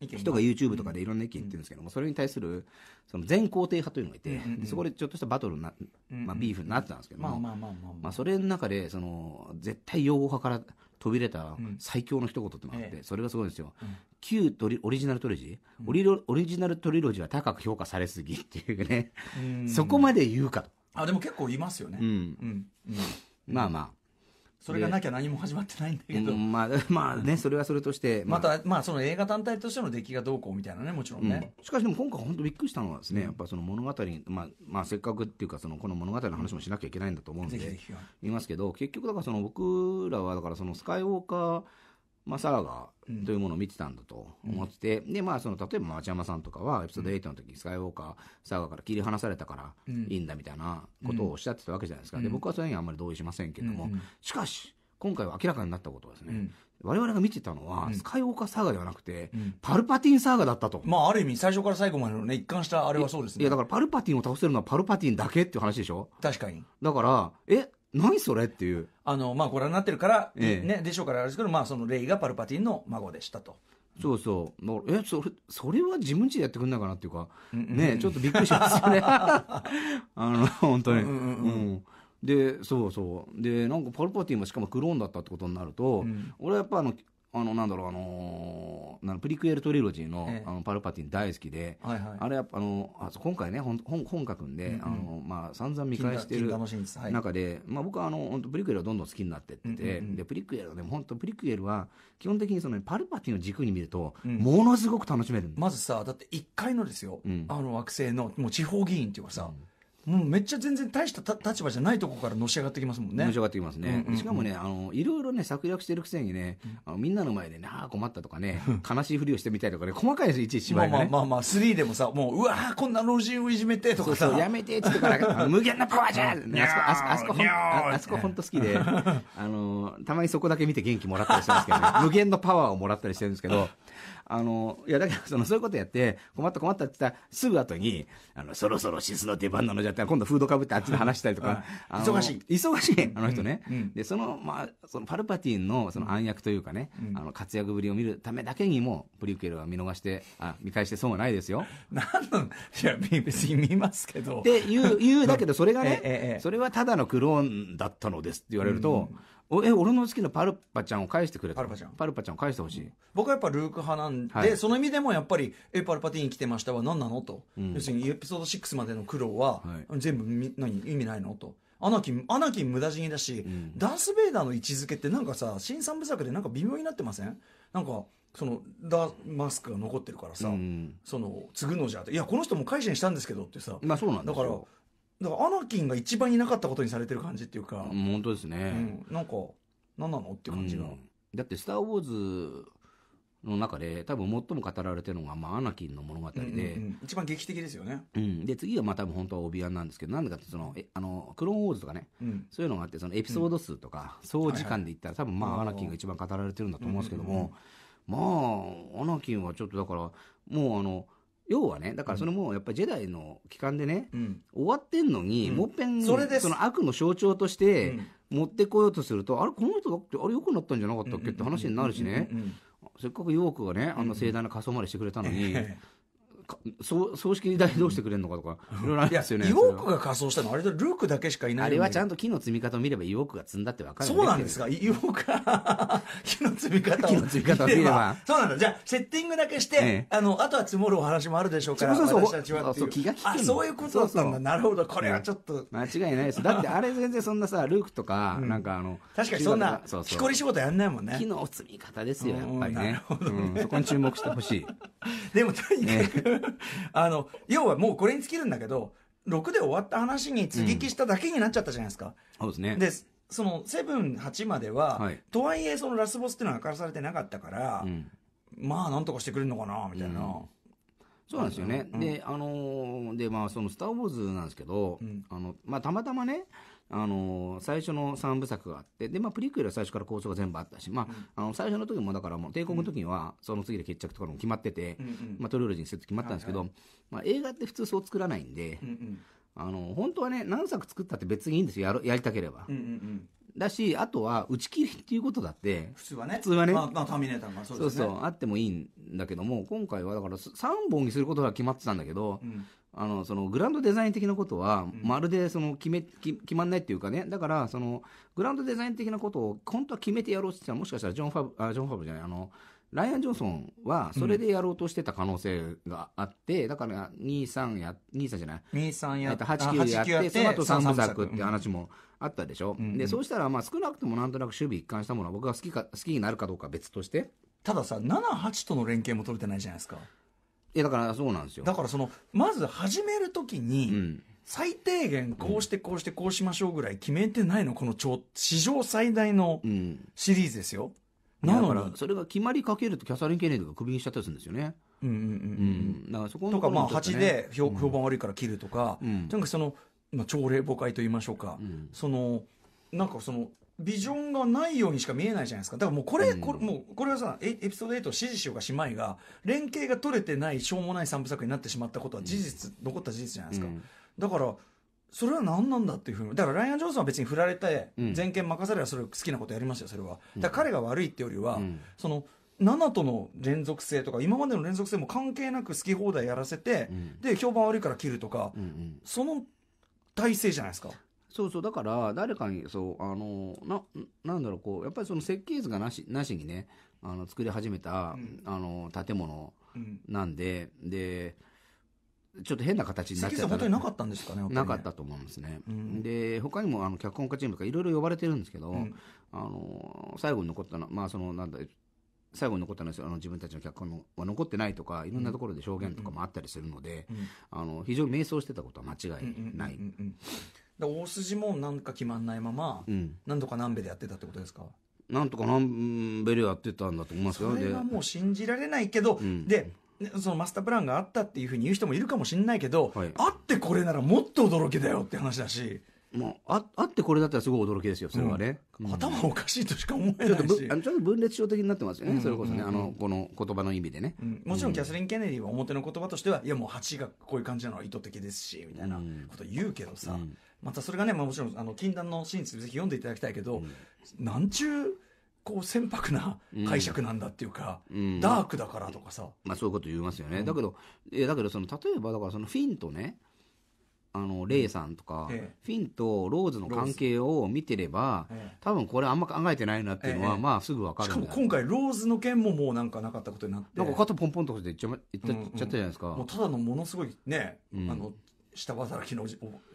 [SPEAKER 2] 人が YouTube とかでいろんな意見言ってるんですけども、それに対するその全肯定派というのがいて、そこでちょっとしたバトルな、まあ、ビーフになってたんですけどもそれの中でその絶対擁護派から飛び出た最強の一言ってのがあって、それがすごいんですよ、旧トリオリジナルトリロジー、うん、オリオリジナルトリロジーは高く評価されすぎっていうねそこまで言うかと
[SPEAKER 1] あでも結構いますよねうん、うん、まあまあそれがなきゃ何も始まってないんだけど、うん、
[SPEAKER 2] まあ (laughs) まあねそれはそれとして、まあ、ま
[SPEAKER 1] たまあその映画単体としての出来がどうこうみたいなねもちろんね、うん、しかしでも今回本当びっくりしたのはですね、うん、や
[SPEAKER 2] っぱその物語まあ、まあせっかくっていうかそのこの物語の話もしなきゃいけないんだと思うんで、言いますけど結局だからその僕らはだからそのスカイウォーカーまあ、サラがというものを見てたんだと思ってて、うん、でまあその例えば町山さんとかはエピソード8の時、うスカイウォーカーサラから切り離されたからいいんだみたいなことをおっしゃってたわけじゃないですか、うん、で僕はそれにあんまり同意しませんけども、しかし今回は明らかになったことですね、我々が見てたのは、スカイウォーカーサーガではなくて、パルパティンサーガだったと。まあ、ある意
[SPEAKER 1] 味、最初から最後までのね、一貫したあれはそうですね。いや、だ
[SPEAKER 2] からパルパティンを倒せるのはパルパティンだけっていう話でしょ確かに。だから、え、何それっていう
[SPEAKER 1] あの、まあ、ご覧になってるから、ええ、ね、でしょうからあれですけど、まあ、そのレイがパルパティンの孫でしたと。
[SPEAKER 2] そうそう。もうえ、それ、それは自分ちでやってくんないかなっていうか、うんうんねちょっとびっくりしますよね。(laughs) あの、本当に。うん、うんうん、で、そうそう。で、なんかパルパティンもしかもクローンだったってことになると、うん、俺はやっぱあの、あのなんだろうあのー、プリクエルトリロジーのええ、あのパルパティン大好きで、はいはい、あれやっぱあのあ今回ね本本書くんで、うんうん、あのまあ散々見返してる中で、はい、まあ僕はあの本当プリクエルはどんどん好きになってってて、うんうんうん、でプリクエルはね
[SPEAKER 1] 本当プリクエルは基本的にその、ね、パルパティの軸に見ると、ものすごく楽しめるまずさだって一回のですよ、うん、あの惑星のもう地方議員っていうかさ、うんもうめっちゃ全然大した立場じゃないところからのし上がってきますもんね。のし上がってきますね。しかもね、あの、いろいろね、策略して
[SPEAKER 2] るくせにね、あのみんなの前でね、ああ、困ったとかね、(laughs) 悲しいふりをしてみたいとかね、細かいですいちいち芝居が、ね。
[SPEAKER 1] まあまあまあ、3でもさ、もう、うわーこんな老人をいじめてとかさ。そうそうやめてって言ってから、(laughs) 無限のパワーじゃんあそこ、あそこ、あそこ本当好きで、(laughs) あの、たまにそこだけ見て元
[SPEAKER 2] 気もらったりしてですけどね、無限のパワーをもらったりしてるんですけど、あの、いや、だけど、その、そういうことやって、困った困ったって言ったら、すぐ後に、あの、そろそろシスの出番なのじゃって、今度フードかぶってあっちで話したりとか、忙しい。忙しい、あの人ね。で、その、まあ、そのパルパティンの、その暗躍というかね、あの、活躍ぶりを見るためだけにも、プリキュケルは見逃して、あ、見返して損はないですよ。なん
[SPEAKER 1] の、いや、別に見ますけど。って言う、言う、だけど、それがね、
[SPEAKER 2] (laughs) それはただのクローンだったのですって言われると、え俺の好きなパルパちゃんを返してくれパルパちゃんパルパちゃんを返してほしい、うん、
[SPEAKER 1] 僕はやっぱルーク派なんで、はい、その意味でもやっぱり「えパルパティーン来てました」は何なのと、うん、要するにエピソード6までの苦労は、はい、全部み何意味ないのとアナキン、アナキン無駄死にだし、うん、ダース・ベイダーの位置づけってなんかさ、新三部作でなんか微妙になってませんなんか、その、ダー、マスクが残ってるからさ、うん、その、継ぐのじゃって、いや、この人も改心したんですけどってさ、まあそうなんだから、だからアナキンが一番いなかったことにされてる感じっていうか
[SPEAKER 2] 本当ですね、うん、なんか何なのっていう感じが、うん、だって「スター・ウォーズ」の中で多分最も語られてるのが、まあ、アナキンの物語で、うんうんうん、一番
[SPEAKER 1] 劇的ですよね、
[SPEAKER 2] うん、で次はまあ多分本当はオビアンなんですけどなんでかってそのえあのクローンウォーズとかね、うん、そういうのがあってそのエピソード数とか、うん、総時間で言ったら、はいはい、多分まあアナキンが一番語られてるんだと思うんですけども、まあアナキンはちょっとだからもうあの要はねだからそれもやっぱりジェダイの期間でね、うん、終わってんのに、うん、もっぺんその悪の象徴として持ってこようとすると、うん、あれこの人だってあれ良くなったんじゃなかったっけって話になるしねせっかくヨークがねあんな盛大な仮装までしてくれたのに、葬式代どうしてくれるのかとか、いろいろありますよね。イオークが
[SPEAKER 1] 仮装したの、あれとルークだけしかいない。あれはちゃん
[SPEAKER 2] と木の積み方を見れば、イオークが積んだってわかる、そうなんです
[SPEAKER 1] か、イオークが木の積み方を見れば。木の積み方を見れば。そうなんだ、じゃあ、セッティングだけして、ええ、あの、あとは積もるお話もあるでしょうから、そうそうそう私たちはっていう。そう気が利くあ、そういうことだったんだ、なるほど、これはちょっと。間違
[SPEAKER 2] いないです。だって、あれ全然そんなさ、ルークとか、うん、なんかあの、確かにそんな、木こり仕
[SPEAKER 1] 事やんないもんね。木の積み方ですよ、やっぱりね。なるほど、ねうん、そこに注目してほしい。(laughs) でも、とにかく、(laughs) あの要はもうこれに尽きるんだけど6で終わった話に接ぎ木しただけになっちゃったじゃないですか。うん、そうですねでその78までは、はい、とはいえそのラスボスっていうのは明かされてなかったから、うん、まあなんとかしてくれるのかなみたいな。うんそうなんですよね。で、
[SPEAKER 2] あので、まあ、その、スター・ウォーズなんですけど、あの、まあ、たまたまね、あの最初の3部作があってで、まあ、プリクエルは最初から構想が全部あったし、まあ、あの最初の時もだからもう帝国の時にはその次で決着とかも決まってて、まあ、トリオロジーにすると決まったんですけど、まあ、映画って普通そう作らないんで、あの本当はね何作作ったって別にいいんですよややりたければ。だし、あとは打ち切りっていうことだって、普通
[SPEAKER 1] はね、普通はね、まあ、まあ、ターミネーターそうですね。そうそう、あ
[SPEAKER 2] ってもいいんだけども、今回はだから3本にすることが決まってたんだけど、うん、あのそのグランドデザイン的なことは、まるでその決め決まんないっていうかねだからそのグランドデザイン的なことを本当は決めてやろうって言ったらもしかしたらジョン・ファブあジョン・ファブじゃないあのライアン・ジョンソンはそれでやろうとしてた可能性があって、うん、だから23や23じゃない
[SPEAKER 1] 23やって89やってその後3部作
[SPEAKER 2] って話もあったでしょ、うん、でそうしたらまあ少なくともなんとなく守備一貫したものは僕が好きか好
[SPEAKER 1] きになるかどうか別としてたださ78との連携も取れてないじゃないですかいやだからそうなんですよだからそのまず始めるときに、うん最低限こうしてこうしてこうしましょうぐらい決めてないの、この超史上最大のシリーズですよ、うん、なのにそれが決まりかけるとキャサリン・ケネディがクビにしちゃったりするんですよねうんうんうん、うん、だからそこのと,、かまあ8で評,、評判悪いから切るとか、うん、なんかその、まあ、朝礼誤解と言いましょうか、うん、そのなんかそのビジョンがないようにしか見えないじゃないですか。だからもうこれ、うん、これもうこれはさエ、エピソード8を支持しようがしまいが、連携が取れてないしょうもない三部作になってしまったことは事実、うん、残った事実じゃないですか。うん、だから、それは何なんだっていうふうに。だからライアン・ジョンソンは別に振られて、全権任されればそれ好きなことやりましたよ、それは。だから彼が悪いってよりは、その、7との連続性とか今までの連続性も関係なく好き放題やらせて、で評判悪いから切るとか、その体制じゃないですか
[SPEAKER 2] そうそう、だから、誰かに、そう、あの、な、なんだろう、こう、やっぱりその設計図がなし、なしにね、あの、作り始めた、うん、あの、建物なんで、うん、で、ちょっと変な形になっちゃった。本当になかったんですかね、ねなかったと思うんですね。うん、で、他にも、あの、脚本家チームとかいろいろ呼ばれてるんですけど、あの、最後に残ったのまあ、その、なんだ、最後に残ったんですよあの自分たちの脚本は残ってないとかいろんなところで証言とかもあったりするので、あの非常に迷走してたことは間違いない。
[SPEAKER 1] 大筋もなんか決まんないまま、うん、何度か南米でやってたってことですか
[SPEAKER 2] なんとか南
[SPEAKER 1] 米でやってたんだと思いますどそれはもう信じられないけど、うん、でそのマスタープランがあったっていうふうに言う人もいるかもしれないけど、はい、あってこれならもっと驚きだよって話だし。もうああってこれだったらすごい驚きですよ、それはね。うん、頭おかしいとしか思えないちょあのちょっと
[SPEAKER 2] 分裂症的になってますよね、うん、それこそね、あのこの言葉の意味でね、うん、
[SPEAKER 1] もちろんキャスリン・ケネディは表の言葉としては、いやもう蜂がこういう感じなのは意図的ですしみたいなこと言うけどさ、うんまたそれがね、まあ、もちろんあの禁断の真実ぜひ読んでいただきたいけど、うん、なんちゅうこう船舶な解釈なんだっていうか、う
[SPEAKER 2] ん、ダークだ
[SPEAKER 1] からとかさ、
[SPEAKER 2] まあ、そういうこと言いますよね、うん、だけどえだけどその例えばだからそのフィンとねあのレイさんとか、ええ、フィンとローズの関係を見てれば、ええ、多分これあんま考えてないなっていうのは、まあすぐ分かるしかも今回
[SPEAKER 1] ローズの件ももうなんかなかったことになってなんか肩ポンポンとかでいっちゃ,、いっちゃったじゃないですか、うんうん、もうただのものすごいね、うん、あの下働きの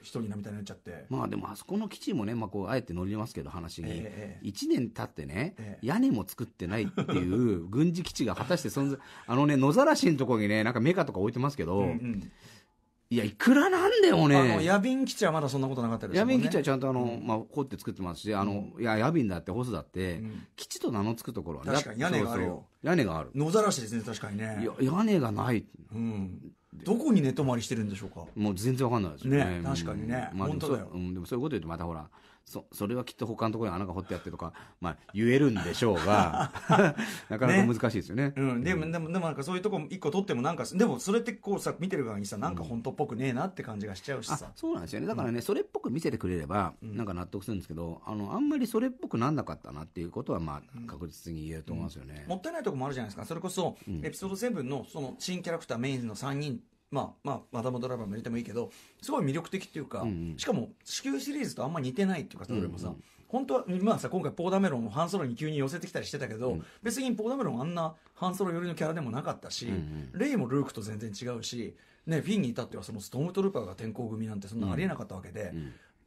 [SPEAKER 1] 人なみたいになっちゃって
[SPEAKER 2] まあでもあそこの基地もね、まあ、こうあえて乗りますけど話に、ええ、1年経ってね、え、屋根も作ってないっていう軍事基地が果たして存在 (laughs) あのね野ざらしのところにねなんかメカとか置いてますけど、うんうんいや、いくらなんだよね。野
[SPEAKER 1] 瓶基地はまだそんなことなかったですね。野瓶基地はちゃんとあの、うん、
[SPEAKER 2] まあ、うって作ってますし、あの、いや、野瓶だって、ホスだって、うん、基地と名の
[SPEAKER 1] 付くところは、ね、確かに屋根があるよ。そうそう屋根がある。野ざらしですね、確かにね。いや、屋根がない。うん。どこに寝泊まりしてるんでしょうかもう全然わかんないですよねね確かにね、まあ、本当だよ、うん、
[SPEAKER 2] でもそういうこと言うとまたほらそそれはきっと他のところに穴が掘ってやってとか、(laughs) まあ、言えるんでしょうが (laughs) なかなか難しいですよね、ね、うん、でも
[SPEAKER 1] でもでもなんかそういうとこ一個取ってもなんかでもそれってこうさ見てる側にさなんか本当っぽくねえなって感じがしちゃうしさ、うん、そうなんですよねだからね、うん、それっぽく見せて
[SPEAKER 2] くれればなんか納得するんですけど、あのあんまりそれっぽくなんなかったなっていうことはまあ確実に言えると思いますよね、
[SPEAKER 1] もったいないとこもあるじゃないですかそれこそ、エピソード7のその新キャラクターメインの3人まあ、まあ、マダムドライバーも入れてもいいけど、すごい魅力的っていうか、うんうん、しかも、地球シリーズとあんま似てないっていうかそれもさ、うんうん、本当は、まあさ、今回ポーダメロンをハンソロに急に寄せてきたりしてたけど、うん、別にポーダメロンあんなハンソロ寄りのキャラでもなかったし、うんうん、レイもルークと全然違うし、ね、フィンに至ってはそのストームトルーパーが転向組なんてそんなありえなかったわけで、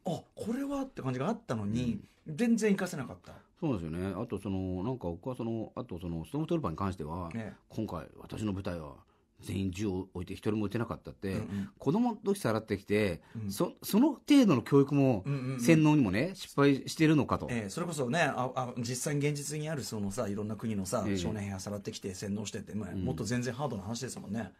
[SPEAKER 1] あこれはって感じがあったのに、うん、全然活かせなかった
[SPEAKER 2] そうですよねあとそのなんか僕はそのあとそのストームトルーパーに関しては、ね、今回私の舞台は全員銃を置いて一人も撃てなかったって、うんうん、子供の時さらってきて、うん、そその程度の教育も、洗脳にもね失敗してるのかと、えー、それこそ
[SPEAKER 1] ねああ実際に現実にあるそのさいろんな国のさ、えー、少年兵さらってきて洗脳してって、まあ、もっと全然ハードな話ですもんね。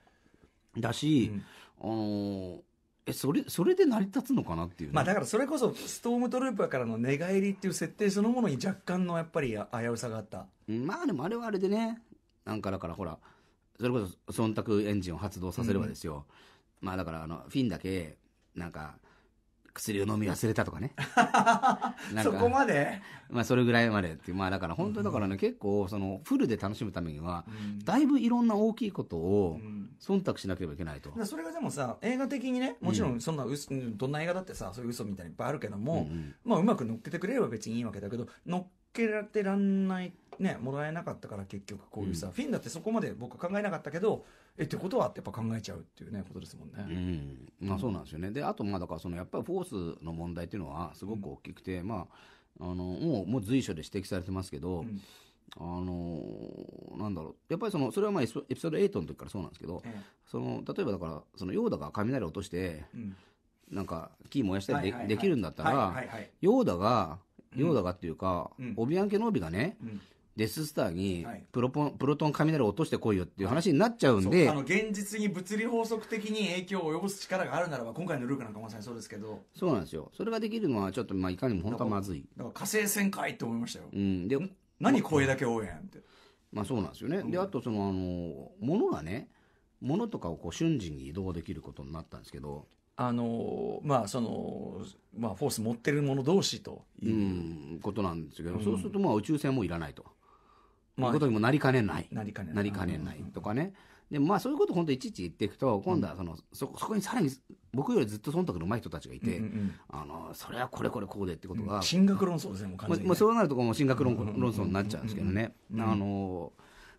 [SPEAKER 1] だし、うん、あのーえそれそれで成り立つのかなっていう、ね、まあだからそれこそストームトルーパーからの寝返りっていう設定そのものに若干のやっぱり危うさがあったまあでもあれはあれでねなんかだから
[SPEAKER 2] ほらそれこそ忖度エンジンを発動させればですよ、うん、まあだからあのフィンだけなんか薬を飲み忘れたとかね (laughs) そこまでまあそれぐらいまでってまあだから本当だからね、うん、結構そのフルで楽しむためには、だいぶいろんな大きいことを忖度しな
[SPEAKER 1] ければいけないと、うん、それがでもさ映画的にねもちろんそんな、うん、どんな映画だってさそういう嘘みたいにいっぱいあるけども、うんうん、まあうまく乗っけてくれれば別にいいわけだけど乗っけられてらんないね、もらえなかったから結局こういうさ、うん、フィンだってそこまで僕は考えなかったけどえってことはやっぱ考えちゃうっていうねことですもん
[SPEAKER 2] ね。うん、まあ、そうなんですよねであとまあだからそのやっぱりフォースの問題っていうのはすごく大きくて、うん、まああのもうもう随所で指摘されてますけど。あのなんだろうやっぱりそのそれはまあエピソード8の時からそうなんですけど、ええ、その例えばだからそのヨーダが雷落として、うん、なんか木燃やしたりで,、きるんだったら、ヨーダがヨーダがっていうか、うん、オビアンケノービがね、うんデススターにプロポン、プロトン雷を落としてこいよっていう話になっちゃうんで、あの現
[SPEAKER 1] 実に物理法則的に影響を及ぼす力があるならば今回のルークなんかまさにそうですけどそうなんですよそれがで
[SPEAKER 2] きるのはちょっと、まあ、いかにも本当はまずい
[SPEAKER 1] だから火星かいって思いましたよ、
[SPEAKER 2] うん、で何声だけ応援って、まあ、そうなんですよね、うん、であとそのあの物がね物とかをこう瞬時に移動できることになったんですけどあのまあそのまあフォース持ってる者同士という、うん、ことなんですけど、そうするとまあ宇宙船もいらないと。まあ、いうことにもなりかねない。なりかねない。なねないとかね。でまあそういうこと本当いちいち言っていくと、今度はその、そそこにさらに僕よりずっと損得の上手い人たちがいて、あの、それはこれこれこうでってことが。進学論
[SPEAKER 1] 争ですね、もう完全に、まあ、そ
[SPEAKER 2] うなるとこも進学論,、論争になっちゃうんですけどね。あの、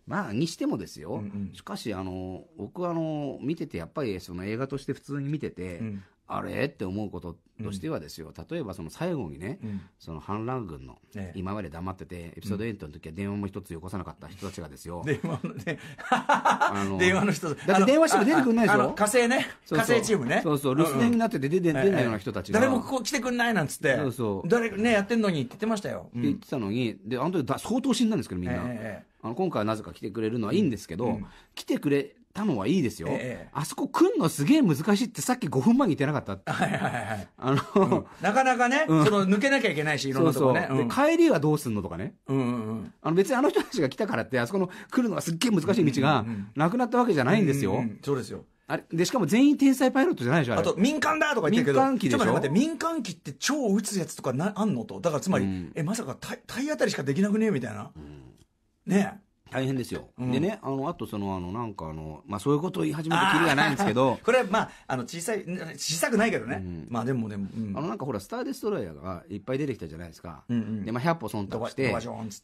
[SPEAKER 2] まあ、にしてもですよ、しかしあの僕はあの見ててやっぱりその映画として普通に見てて、あれって思うこととしてはですよ、例えばその最後にね、うん、その反乱軍の、今まで黙ってて、エピソード8の時は電話も一つよこさなかった人たちがですよ。電話のね、
[SPEAKER 1] あの (laughs) 電話の人だって電話しても出てくんないでしょ火星ね火星チームね。そうそう、留守電になってて出て、出ないような人たちが。誰もここ来てくんないなん
[SPEAKER 2] つって、そうそう誰ね、やってんのにって言ってましたよ。うん、言ってたのに、で、あの時だ相当死んだんですけど、みんな。えあの今回はなぜか来てくれるのはいいんですけど、来てくれたのはいいですよ、ええ、あそこ来んのすげえ難しいってさっき5分前に言ってなかったはいはいはいあの、
[SPEAKER 1] なかなかね、うん、その抜けなきゃいけないしいろんなとこねそうそう、うん、
[SPEAKER 2] 帰りはどうすんのとかね、うんうんうん、あの別にあの人たちが来たからってあそこの来るのがすっげえ難しい道がなくなったわけじゃないんですよ、うんうんうん、
[SPEAKER 1] そうですよあれでしかも全員天才パイロッ
[SPEAKER 2] トじゃないでしょあと民間だとか言ってるけど民間機でしょちょっと待って民
[SPEAKER 1] 間機って超打つやつとかなあんのとだからつまり、えまさか体当たりしかできなくねえみたいな、ねえ
[SPEAKER 2] 大変ですよ、うん、でねあのあとそのあのなんかあの、まあ、そういうことを言い始めてきりがないんですけど (laughs) これはまああの小さい小さくないけどね、うん、まあでもでも、うん、あのなんかほらスター・デストロイヤーがいっぱい出てきたじゃないですか、うんうん、でまあ100歩忖度して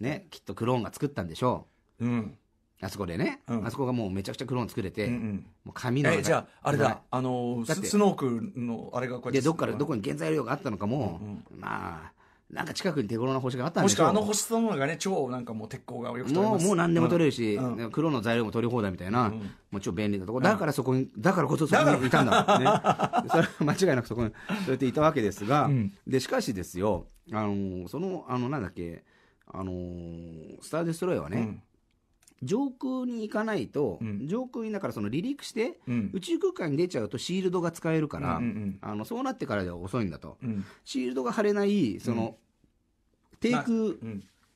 [SPEAKER 2] ねきっとクローンが作ったんでしょう、うん、あそこでね、うん、あそこがもうめちゃくちゃクローン作れて、うんうん、もうのえじゃああれだ、はい、あのスノー
[SPEAKER 1] クのあれがこうやってでどっからどこ
[SPEAKER 2] に原材料があったのかも、うんうん、まあなんか近くに手頃な星があったんでもしくはあの
[SPEAKER 1] 星そのものがね、超なんかもう鉄鋼がよく取れまうすもう何でも取れる
[SPEAKER 2] し、うん黒の材料も取り放題みたいな、もう超便利なとこだからそこに、だからこそそこにいたんだ、ね、(laughs) それは間違いなくそこにそうやっていたわけですが、うんでしかしですよあのそのあのなんだっけあのスター・デストロイヤーはね、上空に行かないと、うん、上空にだからその離陸して、うん、宇宙空間に出ちゃうとシールドが使えるから、うんうん、あのそうなってからでは遅いんだと、うん、シールドが張れないその、低空、まあ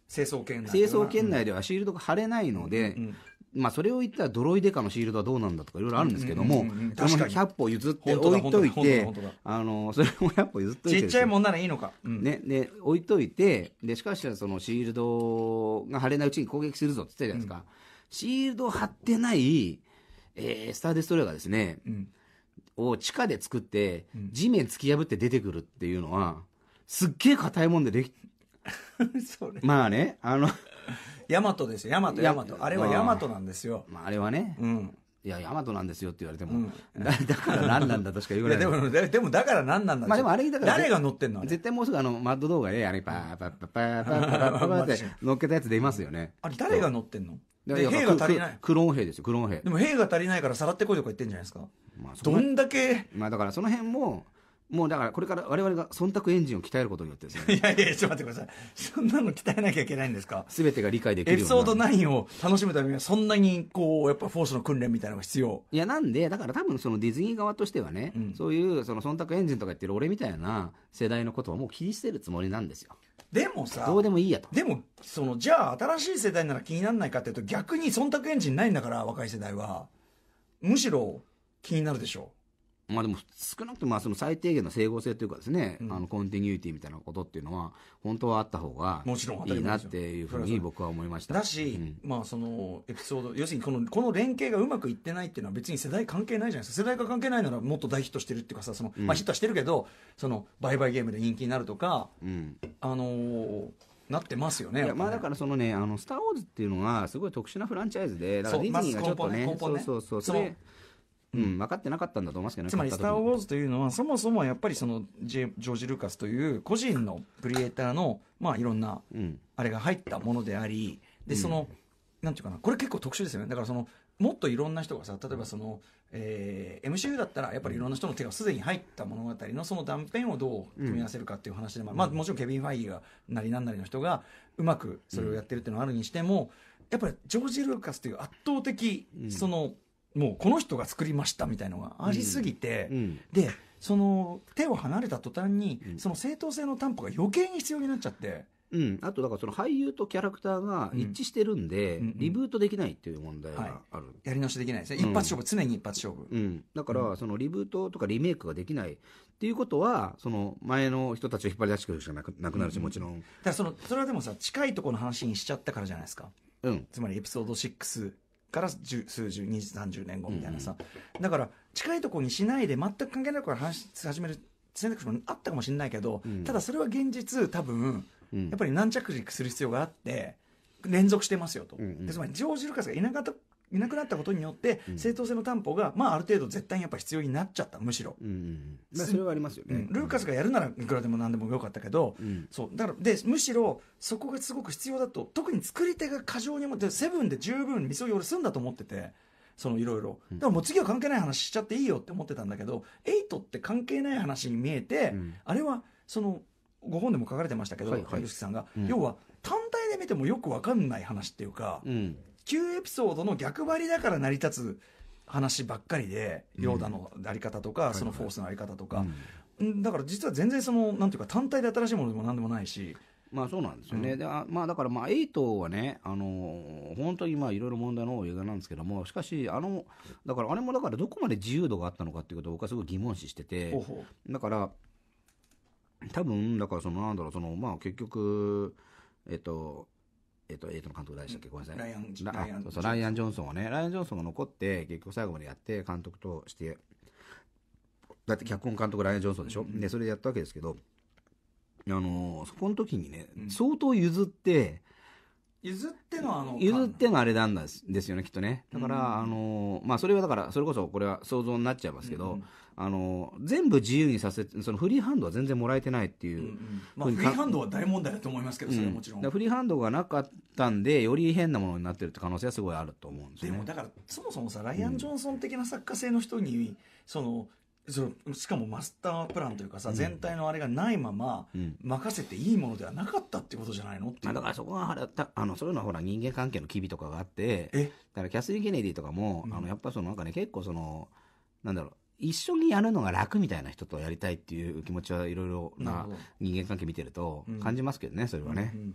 [SPEAKER 1] 清掃圏内清掃圏内
[SPEAKER 2] ではシールドが張れないので、うんうん、まあ、それを言ったらドロイデカのシールドはどうなんだとかいろいろあるんですけども、うんうんうん、100歩譲って置いといてあの (laughs) それも100歩譲っといてちっちゃい
[SPEAKER 1] もんならいいのか、
[SPEAKER 2] うん、ね、置いといてでしかしそのシールドが貼れないうちに攻撃するぞって言ったじゃないですか、うん、シールド張ってない、えー、スター・デストレイがですね、うん、を地下で作って地面突き破って出てくるっていうのはすっげえ硬いもんででき
[SPEAKER 1] (laughs) それ
[SPEAKER 2] まあねあのヤマ
[SPEAKER 1] トですよヤマトヤマトあれはヤマトなんですよ、
[SPEAKER 2] まあ、あれはね、うん、いや、ヤマトなんですよって言われても、う
[SPEAKER 1] ん、だから何なんだとしか言われない。いでも、でもだから何なんだまあでもあれだから。誰が乗
[SPEAKER 2] ってんの絶対もうすぐあの、マッド動画で、あれ、パーパーパーパーパーパーパーって乗っけたやつでますよね。あ
[SPEAKER 1] れ誰が乗ってんので、兵が足りない。
[SPEAKER 2] クローン兵ですよ、クローン兵。で
[SPEAKER 1] も兵が足りないからさらってこいとか言ってんじゃないですか。まあ、どんだ
[SPEAKER 2] け。まあだからその辺も、もうだからこれから我々が忖度エンジンを
[SPEAKER 1] 鍛えることによってですね (laughs) いやいやちょっと待ってくださいそんなの鍛えなきゃいけないんですか全てが理解できるエピソード9を楽しむためにはそんなにこうやっぱフォースの訓練みたいなのが必要いやなんでだか
[SPEAKER 2] ら多分そのディズニー側としてはね、うん、そういうその忖度エンジンとか言ってる俺みたいな世代のことは
[SPEAKER 1] もう気にしてるつもりなんですよでもさどうでもいいやとでもそのじゃあ新しい世代なら気にならないかっていうと逆に忖度エンジンないんだから若い世代はむしろ気になるでしょう
[SPEAKER 2] まあでも少なくともその最低限の整合性というかですね、うん、あのコンティニューティみたいなことっていうのは本当はあった方がいいなっていうふうに僕は思いましただし、うん、
[SPEAKER 1] まあそのエピソード要するにこのこの連携がうまくいってないっていうのは別に世代関係ないじゃないですか世代が関係ないならもっと大ヒットしてるっていうかさその、まあヒットはしてるけどその売買ゲームで人気になるとか、あのーなってますよね。まあだからそのね、あのスターウォーズっ
[SPEAKER 2] ていうのがすごい特殊なフランチャイズで、だからディズニーがちょっとね、そう、ねそうそうそれうん、分かってなかったんだと思いますけどねつまり「スター・ウ
[SPEAKER 1] ォーズ」というのはそもそもやっぱりそのジジョージ・ルーカスという個人のクリエイターのまあいろんなあれが入ったものであり、でその、うん、なんていうかなこれ結構特殊ですよねだからそのもっといろんな人がさ例えばその、えー、MCU だったらやっぱりいろんな人の手がすでに入った物語のその断片をどう組み合わせるかっていう話でも、うん、まあ、もちろんケビン・ファイギーがなりなんなりの人がうまくそれをやってるっていうのはあるにしても、やっぱりジョージ・ルーカスという圧倒的その、もうこの人が作りましたみたいのがありすぎて、うんうん、でその手を離れた途端に、その正当性の担保が余計に必要になっちゃって。うん、あとだからその俳優とキャラクターが一致してる
[SPEAKER 2] んで、うん、リブートできないっていう問題が
[SPEAKER 1] ある、はい、やり直しできないですね、一発勝
[SPEAKER 2] 負、うん、常に一発勝負、うん、だからそのリブートとかリメイクができないっていうことはその前の人たちを引っ張り出してくるしかなくなるし、もちろんだか
[SPEAKER 1] らそのそれはでもさ近いところの話にしちゃったからじゃないですか、うん、つまりエピソード6から十数十、二十、三十年後みたいなさ、うん、だから近いところにしないで、全く関係ないから話し始める選択肢もあったかもしれないけど、うん、ただそれは現実、多分、うん、やっぱり軟着陸する必要があって、連続してますよと、うんうん、つまりジョージ・ルカスがいなかったいなくなったことによって、正当性の担保が、まあ、ある程度絶対にやっぱ必要になっちゃったむしろ、うん、それはありますよね、ルーカスがやるならいくらでも何でもよかったけど、うん、そうだからでむしろそこがすごく必要だと特に作り手が過剰に思ってセブンで十分みそぎ俺すんだと思ってて。そのいろいろだからもう次は関係ない話しちゃっていいよって思ってたんだけど「エイトって関係ない話に見えて、あれはそのご本でも書かれてましたけど、はいはい、さんが、要は単体で見てもよくわかんない話っていうか、うん旧エピソードの逆張りだから成り立つ話ばっかりで、ヨーダのあり方とか、そのフォースのあり方とか、だから実は全然その、なんていうか、単体で新しいものでもなんでもないし。
[SPEAKER 2] まあそうなんですよね。うん、でまあだからまあ8はね、あの本当にまあいろいろ問題の多い映画なんですけども、しかしあの、だからあれもだからどこまで自由度があったのかっていうことを僕はすごい疑問視してて、ほうほうだから、多分、だからそのなんだろう、そのまあ結局、えっと、えっ、と、エイトの監督大したっけごめんなさい。ライアン・ジョンソンはね、ライアン・ジョンソンが残って、結局最後までやって、監督として、だって脚本監督ライアン・ジョンソンでしょ、うん、で、それでやったわけですけど、あのー、そこの時にね、うん、相当譲って、
[SPEAKER 1] 譲ってのあの
[SPEAKER 2] 譲ってのあれなんですですよねきっとねだから、うん、あのまあそれはだからそれこそこれは想像になっちゃいますけど、うん、あの全部自由にさせそのフリーハンドは全然もらえてないっていう、うんう
[SPEAKER 1] んまあ、フリーハンドは大問題だと思いますけど、それもちろんフ
[SPEAKER 2] リーハンドがなかったんでより変なものになってるって可能性はすごいあると思うんですよ、ね、でもだ
[SPEAKER 1] からそもそもさライアン・ジョンソン的な作家性の人に、うん、そのそしかもマスタープランというかさ、うん、全体のあれがないまま、任せていいものではなかったってことじゃない
[SPEAKER 2] のってだからそこはあのそういうのはほら人間関係の機微とかがあってだからキャスリー・ケネディとかも、あのやっぱそのなんかね結構そのなんだろう一緒にやるのが楽みたいな人とやりたいっていう気持ちはいろいろな人間関係見てると感じますけどね、うん、それはね。うん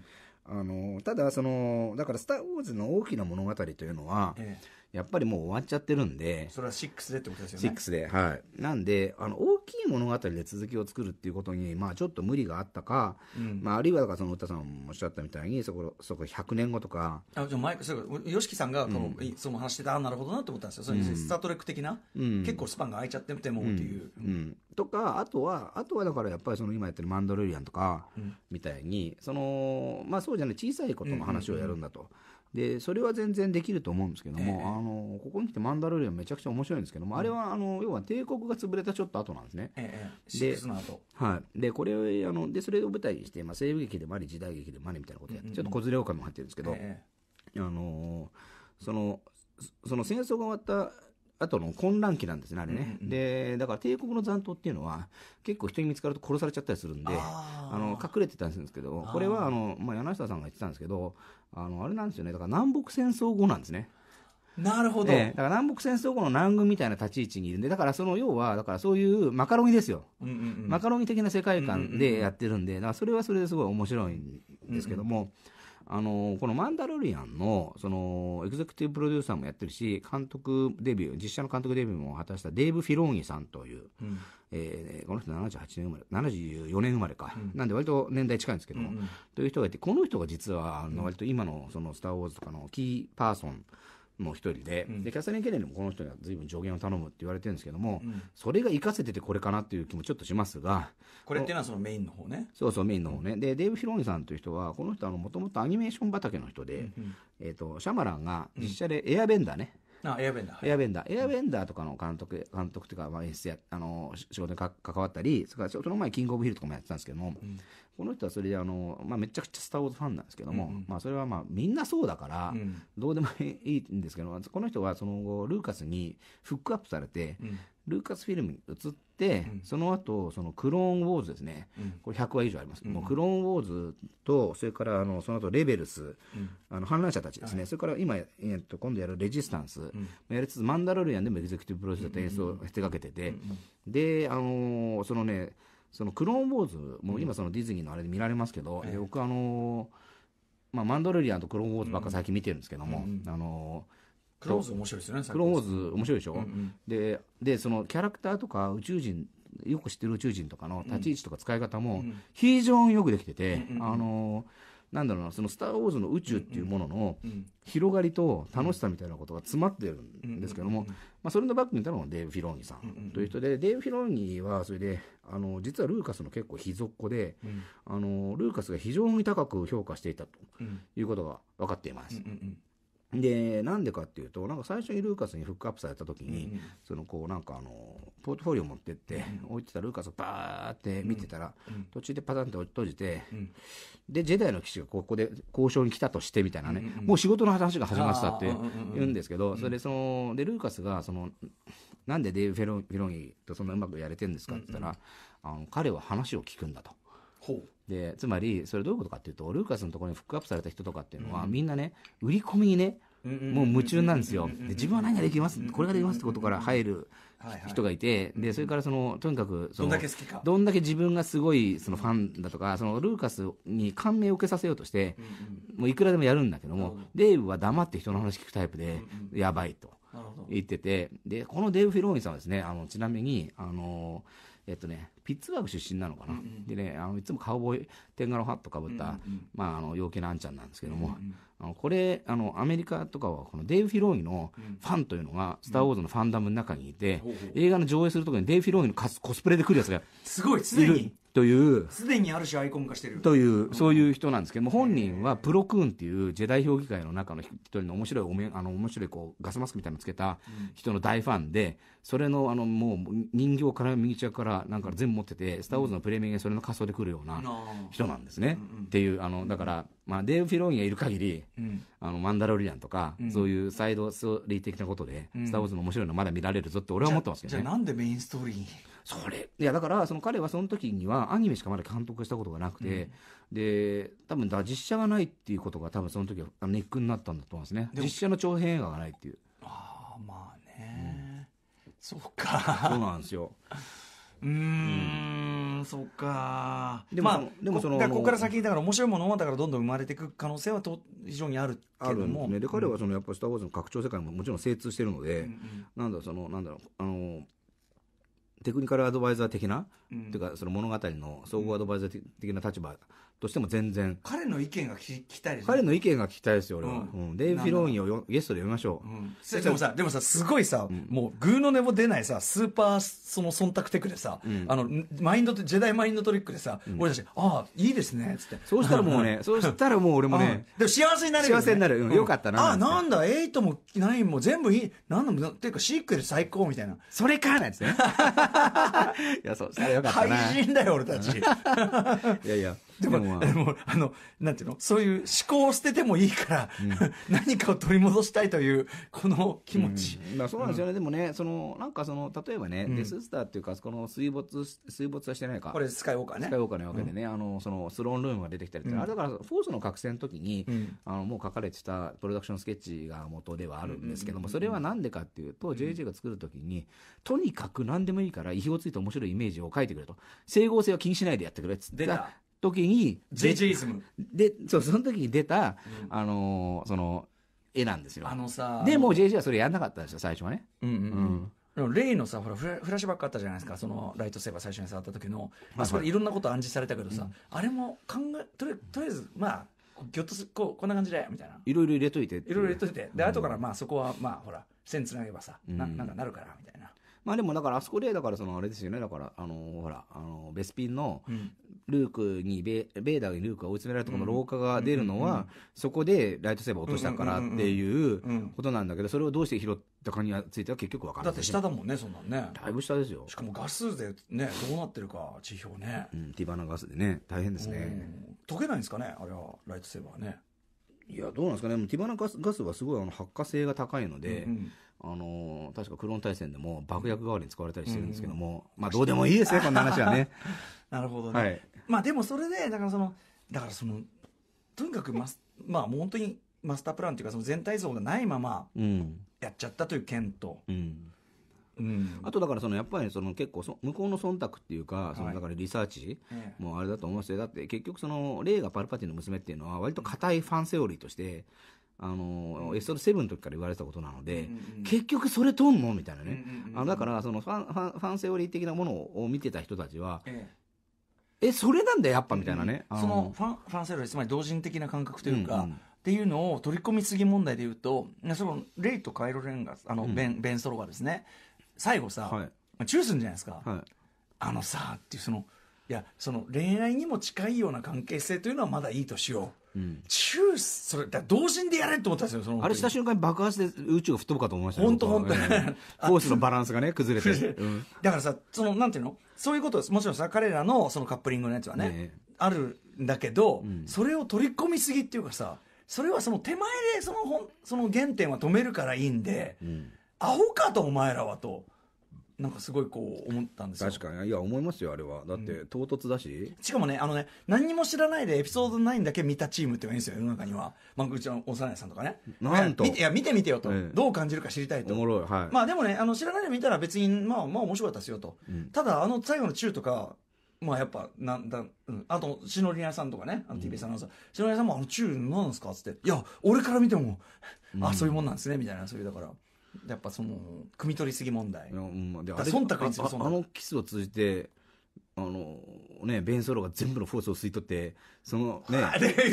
[SPEAKER 2] うん、あのただそのだから「スター・ウォーズ」の大きな物語というのは、ええやっぱりもう終わっちゃってるんで。そ
[SPEAKER 1] れは6でってことですよね。6で、は
[SPEAKER 2] い。なんで、あの、大きい物語で続きを作るっていうことに、まあちょっと無理があったか、うん、まああるいはだからその歌さんもおっしゃったみたいに、そこ、そこ100年後とか。
[SPEAKER 1] あ、じゃ前、そう、ヨシキさんが、うん、その話してた、あ、なるほどなって思ったんですよ。そのスタートレック的な、うん、結構スパンが空いちゃっててもっていう。うん。うん
[SPEAKER 2] とか、あとは、あとはだからやっぱりその今やってるマンドロリアンとか、みたいに、その、まあそうじゃない小さいことの話をやるんだと。うんうんうんでそれは全然できると思うんですけども、えー、あのここに来て「マンダロリアン」めちゃくちゃ面白いんですけども、うん、あれはあの要は帝国が潰れたちょっと後なんですね。えー、ではい、でこれあのでそれを舞台にして、まあ、西部劇でもあり時代劇でもありみたいなことやって、うんちょっと子連れ狼も入ってるんですけど、えー、あのそのその戦争が終わった後の混乱期なんですね、あれね。うんうん、で、だから帝国の残党っていうのは、結構人に見つかると殺されちゃったりするんで、あの隠れてたりするんですけど、これはあの、まあ、柳下さんが言ってたんですけど、あのあれなんですよね、だから南北戦争後なんですね。
[SPEAKER 1] なるほど、えー、だ
[SPEAKER 2] から南北戦争後の南軍みたいな立ち位置にいるんで、だからその要は、だからそういうマカロニですよ、うんうんうん、マカロニ的な世界観でやってるんで、それはそれですごい面白いんですけども。うんうんあのこのマンダルリアンの、その、エグゼクティブプロデューサーもやってるし、監督デビュー、実写の監督デビューも果たしたデーブ・フィローニさんという、うん、えー、この人78年生まれ、74年生まれか、うん、なんで割と年代近いんですけども、うんうん、という人がいて、この人が実は、あの割と今の、その、スター・ウォーズとかのキーパーソン、もう一人でうん、でキャサリン・ケネルもこの人には随分上限を頼むって言われてるんですけども、うん、それが生かせててこれかなっていう気もちょっとしますが
[SPEAKER 1] これっていうのはそのメインの方ね
[SPEAKER 2] そうそうメインの方ね、うん、でデーブ・ヒロンさんという人はこの人もともとアニメーション畑の人で、うんうん、えーと、とシャマランが実写でエアベンダーね、
[SPEAKER 1] あエアベンダー。
[SPEAKER 2] エアベンダー。エアベンダーとかの監督、監督というか、まあ、演出や、あの、仕事に関わったり、それからその前、キングオブヒルとかもやってたんですけども、うん、この人はそれで、あの、まあ、めちゃくちゃスター・ウォーズファンなんですけども、うんうん、まあ、それはまあ、みんなそうだから、うん、どうでもいいんですけど、この人はその後、ルーカスにフックアップされて、うん、ルーカスフィルムに移って、、うん、その後そのクローンウォーズですね、うん、これ100話以上あります、うん、もうクローンウォーズとそれからあのその後レベルス、あの反乱者たちですね、はい、それから今、えっと今度やるレジスタンス、やりつつマンダロリアンでもエグゼクティブプロジェクト演奏を手がけてて、であのー、そのねそのクローンウォーズも今そのディズニーのあれで見られますけど、え僕あのー、まあ、マンダロリアンとクローンウォーズばっか最近見てるんですけども、あのークローズ面白いですねクローズ面白いでしょ、うんうん、ででそのキャラクターとか宇宙人よく知ってる宇宙人とかの立ち位置とか使い方も非常によくできてて、うんうん、あのなんだろうなその「スター・ウォーズ」の宇宙っていうものの広がりと楽しさみたいなことが詰まってるんですけども、まあ、それのバックにいたのがデーブ・フィローニさ
[SPEAKER 1] んという人
[SPEAKER 2] で、デーブ・フィローニはそれであの実はルーカスの結構ひぞっこで、あのルーカスが非常に高く評価していたということが分かっています。うんうんうんで、なんでかっていうと、なんか最初にルーカスにフックアップされた時に、うん、そのこうなんかあの、ポートフォリオ持ってって、うん、置いてたルーカスをバーって見てたら、うん、途中でパタンって閉じて、で、ジェダイの騎士がここで交渉に来たとしてみたいなね、もう仕事の話が始まってたって言うんですけど、それでその、で、ルーカスがその、なんでデイブ・フェロフェロニーとそんなうまくやれてるんですかって言ったら、あの彼は話を聞くんだと。で、つまり、それどういうことかっていうと、ルーカスのところにフックアップされた人とかっていうのは、みんなね、売り込みにね、もう夢中なんですよ。自分は何ができます、これができますってことから入る人がいて、で、それからその、とにかくその、どんだけ好きか。どんだけ自分がすごい、そのファンだとか、そのルーカスに感銘を受けさせようとして、もういくらでもやるんだけども、デイブは黙って人の話聞くタイプで、やばいと言ってて、で、このデイブ・フィローニさんはですね、あの、ちなみに、あのー、えっとね、ピッツバーグ出身なのかな、うんうん、でねあのいつもカウボーイ天下のハットかぶった、うんうん、まあ、あの陽気なあんちゃんなんですけども、うんうん、あのこれあのアメリカとかはこのデイブ・フィローニのファンというのが「スター・ウォーズ」のファンダムの中にいて、うんうん、映画の上映するときにデイブ・フィローニのコスプレで来るやつがすごいすでにという
[SPEAKER 1] すでにある種アイコン化してると
[SPEAKER 2] いうそういう人なんですけども本人はプロクーンっていうジェダイ評議会の中の一人の面白いおめあの面白いこうガスマスクみたいなのつけた人の大ファンでそれのあのもう人形からミニチュアからなんか全部持ってて「スター・ウォーズ」のプレミアがそれの仮装で来るような人なんですね。っていうあのだからまあデーブ・フィローニがいる限り「あのマンダロリアン」とかそういうサイドストーリー的なことで「スター・ウォーズ」の面白いのまだ見られるぞって俺は思ってますけどね。じゃなん
[SPEAKER 1] でメインストーリーそれい
[SPEAKER 2] やだからその彼はその時にはアニメしかまだ監督したことがなくて、うん、で多分だ実写がないっていうことが多分その時はネックになったんだと思うんですね実写の長編映画がないっていうああまあね、うん、そう
[SPEAKER 1] かそうなんですようんそっかでも,、まあ、でもそのここから先だから面白いものはだからどんどん生まれていく可能性はと非常にあるけどもあるんです
[SPEAKER 2] ねで彼はそのやっぱ「スター・ウォーズ」の拡張世界ももちろん精通してるので、うんうん、なんだそのなんだろうあのテクニカルアドバイザー的な、うん、いうかその物語の総合アドバイザー的な立場としても全然。
[SPEAKER 1] 彼の意見が聞きたいです彼
[SPEAKER 2] の意見が聞きたいですよ、俺は。うん。デイブ・フィローニをゲストで呼びましょう。でもさ、でもさ、すご
[SPEAKER 1] いさ、もう、ぐうの音も出ないさ、スーパー、その、忖度テクでさ、あの、マインド、ジェダイマインドトリックでさ、俺たち、ああ、いいですね、つって。そうしたらもうね、(laughs) そうしたらもう俺もね。でも幸せになる。幸せになる。よかったな。あ、なんだ、トもンも全部いい。なんだ、っていうか、シークエル最高みたいな。それか、なんですね。(laughs) いや、そうしたらよかったな。配信だよ、俺たち。(laughs) いやいや。でも、まあ、もあの、なんていうのそういう思考を捨ててもいいから、うん、(laughs) 何かを取り戻したいという、この気持ち。うん、まあ、そうなんですよね。でもね、その、なんかその、例
[SPEAKER 2] えばね、デススターっていうか、この水没、水没はしてないか。これ、スカイウォーカーね。スカイウォーカーのわけでね、あの、その、スローンルームが出てきたりって、あれだから、フォースの覚醒の時に、あの、もう書かれてたプロダクションスケッチが元ではあるんですけども、それはなんでかっていうと、JJ が作る時に、とにかく何でもいいから、意表をついて面白いイメージを書いてくれと。整合性は気にしないでやってくれっつって。時にジェジェイズムでそうその時に出た、うん、あのその
[SPEAKER 1] 絵なんですよあのさでもう JJ はそれやんなかったんですよ最初はねうんうん、うん例のさほらフラッシュバックあったじゃないですかそのライトセーバー最初に触った時の、あそこでいろんなこと暗示されたけどさ、あれも考えとりとりあえずまあぎょっとすこうこんな感じでみたいないろいろ入れといていろいろ入れといてで、うん、後からまあそこはまあほら線つなげばさ、ななんかなるからみたいなまあでも
[SPEAKER 2] だからあそこでだからそのあれですよねだからあのー、ほらあのー、ベスピンのルークにベベーダーにルークが追い詰められたこの廊下が出るのは、そこでライトセーバー落としたからっていうことなんだけどそれをどうして拾ったかについては結局分から
[SPEAKER 1] ないだって下だもんねそんなんねだいぶ下ですよしかもガスでねどうなってるか地表ね、
[SPEAKER 2] うん、ティバナガスでね大変ですね、
[SPEAKER 1] うん、溶けないんですかねあれはライトセーバーねいやどうなんですかねティバ
[SPEAKER 2] ナガスガスはすごいあの発火性が高いので、うんうん、あの確かクローン大戦でも爆薬代わりに使
[SPEAKER 1] われたりしてるんですけども、うんうん、まあどうでもいいですねこんな話はね。
[SPEAKER 2] (laughs) なるほどね、はい、
[SPEAKER 1] まあでもそれでだからそのだからそのとにかくマスまあもう本当にマスタープランというかその全体像がないままやっちゃったという件と、うん、うん、あとだか
[SPEAKER 2] らそのやっぱりその結構そ向こうの忖度っていうかそのだからリサーチもあれだと思いますよ、はい、だって結局そのレイがパルパティの娘っていうのは割と固いファンセオリーとして。あの、エストブ7の時から言われてたことなので、うんうん、結局それとんのみたいなね、あだからそのファンファンファンセオリー的なものを見てた人たちは、えええ、それなんだやっぱみたいなね、うん、その
[SPEAKER 1] ファンファンセオリーつまり同人的な感覚というか、うんうん、っていうのを取り込みすぎ問題でいうとそのレイとカイロ・レンがあの、うん、ベンベン・ソロがですね最後さ、はいまあ、チューするんじゃないですか、はい、あのさっていうそのいやその恋愛にも近いような関係性というのはまだいいとしよう、うん、チューそれだ同時でやれって思ったんですよそのあれした
[SPEAKER 2] 瞬間に爆発で宇宙が吹っ飛ぶかと思いました本当本当コースのバランスがね崩れて、(laughs)
[SPEAKER 1] うん、だからさそのなんていうのそういうことですもちろんさ彼らのそのカップリングのやつはね、ね、あるんだけど、うん、それを取り込みすぎっていうかさそれはその手前でその本その原点は止めるからいいんで、うんアホかとお前らはと。なんかすごいこう思ったんですよ確かにいや思いますよあれはだって唐突だし、しかもねあのね何にも知らないでエピソード9だけ見たチームっていうのがいいんですよ世の中には、まあ、うちの幼いさんとかねなんといや見てみてよと、ええどう感じるか知りたいとおもろいはい、まあでもねあの知らないで見たら別にまあまあ面白かったですよと、うんただあの最後のチューとかまあやっぱなんだ、うん、あと篠宮さんとかねあの TBS アナウンサー、篠宮さんも「あのチュー何なんですか?」っつって「いや俺から見ても、あそういうもんなんですね」みたいなそういうだから。やっぱその汲み取りすぎ問題うん、あ忖度にあ
[SPEAKER 2] のキスを通じてあのね、ベン・ソロが全部のフォースを吸い取ってそのね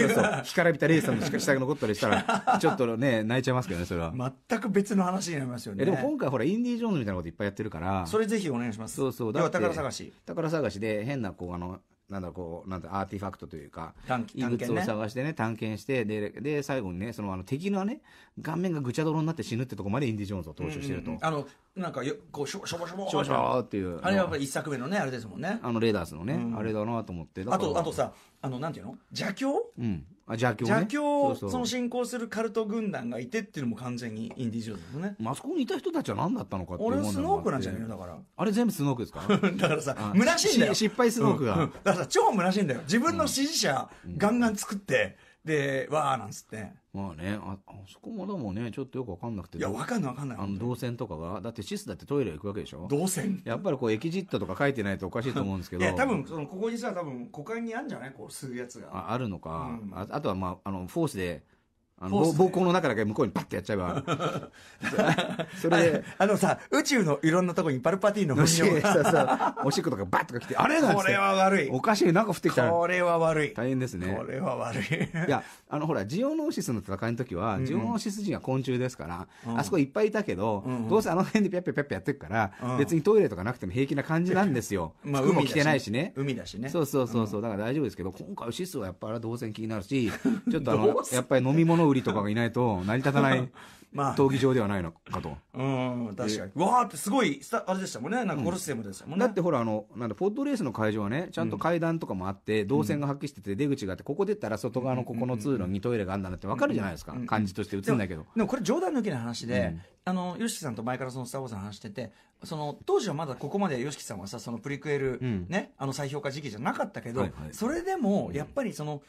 [SPEAKER 2] そうそう干からびたレイさんのしか下が残ったりしたら (laughs) ちょっとね泣いちゃいますけどねそれは、
[SPEAKER 1] 全く別の話になりますよねでも今
[SPEAKER 2] 回ほらインディ・ジョーンズみたいなこといっぱいやってるからそれぜひ
[SPEAKER 1] お願いしますそうそうだから宝探し
[SPEAKER 2] 宝探しで変なこうあのなんだろう、こうなんてアーティファクトというか、ね、異物を探してね探検してでで最後にねそのあの敵のね顔面がぐちゃ泥になって死ぬってとこまでインディ・ジョーンズを踏襲してると、あ
[SPEAKER 1] のなんかよこうしょしょぼしょぼしょぼしょぼっていうあれはやっぱり一作目のねあれですもんね
[SPEAKER 2] あのレーダースのね、あれだなと思ってあとあと
[SPEAKER 1] さあのなんていうの邪教、
[SPEAKER 2] うん、あ邪教ね邪教をその
[SPEAKER 1] 信仰するカルト軍団がいてっていうのも完全にインディ・ジョーンズのね、まあそこにいた人たちは何だったのかっていう俺スノークなんじゃないのだからあれ全部スノークですか (laughs) だからさ虚しいんだよ失敗スノークが、うんだからさ超虚しいんだよ自分の支持者ガンガン作って、で、わーなんつって。
[SPEAKER 2] まあね、あ、あそこもでもね、ちょっとよくわかんなくて。いや、わかんないわかんない。あの、動線とかが。だってシスだってトイレ行くわけでしょ動線やっぱりこう、エキジットとか書いてないとおかしいと思うんですけど。いや、多分、
[SPEAKER 1] その、ここにさ、多分、股間にあるんじゃないこう、吸うやつが。
[SPEAKER 2] ああるのか、うん、あ。あとは、まあ、あの、フォースで、あの膀胱の中だけ向こう
[SPEAKER 1] にパッてやっちゃえば (laughs) それであのさ宇宙のいろんなとこにパルパティの虫章がおしっことかバッとか来てあれなんこれは悪いおかしいなんか降ってきたこれは
[SPEAKER 2] 悪い大変ですねこれは悪いいやあのほらジオノーシスの戦いの時は、ジオノーシス人は昆虫ですから、あそこいっぱいいたけど、どうせあの辺でピャッピャッピャピャやってくから、別にトイレとかなくても平気な感じなんですよ、(laughs) まあ、海もてないしね海だしねそうそうそうそう、だから大丈夫ですけど今回シスはやっぱり当然気になるしちょっとあの (laughs) やっぱり飲み物物売りとかがいないと成り立たない (laughs) まあ、闘技場ではないのかと。うん、確かに。
[SPEAKER 1] わーってすごい、あれでしたもんね。なんかゴルスでもでしたもんね、うん。だっ
[SPEAKER 2] てほら、あの、なんだ、ポッドレースの会場はね、ちゃんと階段とかもあって、うん、動線がはっきりしてて、出口があって、ここ出たら外側のここの通路にトイレがあるんだなってわかるじゃないですか。うん、感じとして映んだけどで。
[SPEAKER 1] でもこれ冗談抜きな話で、あの、ヨシキさんと前からそのスター・ウォーズの話してて、その、当時はまだここまでヨシキさんはさ、そのプリクエル、ね、あの、再評価時期じゃなかったけど、はいはい、それでも、やっぱりその、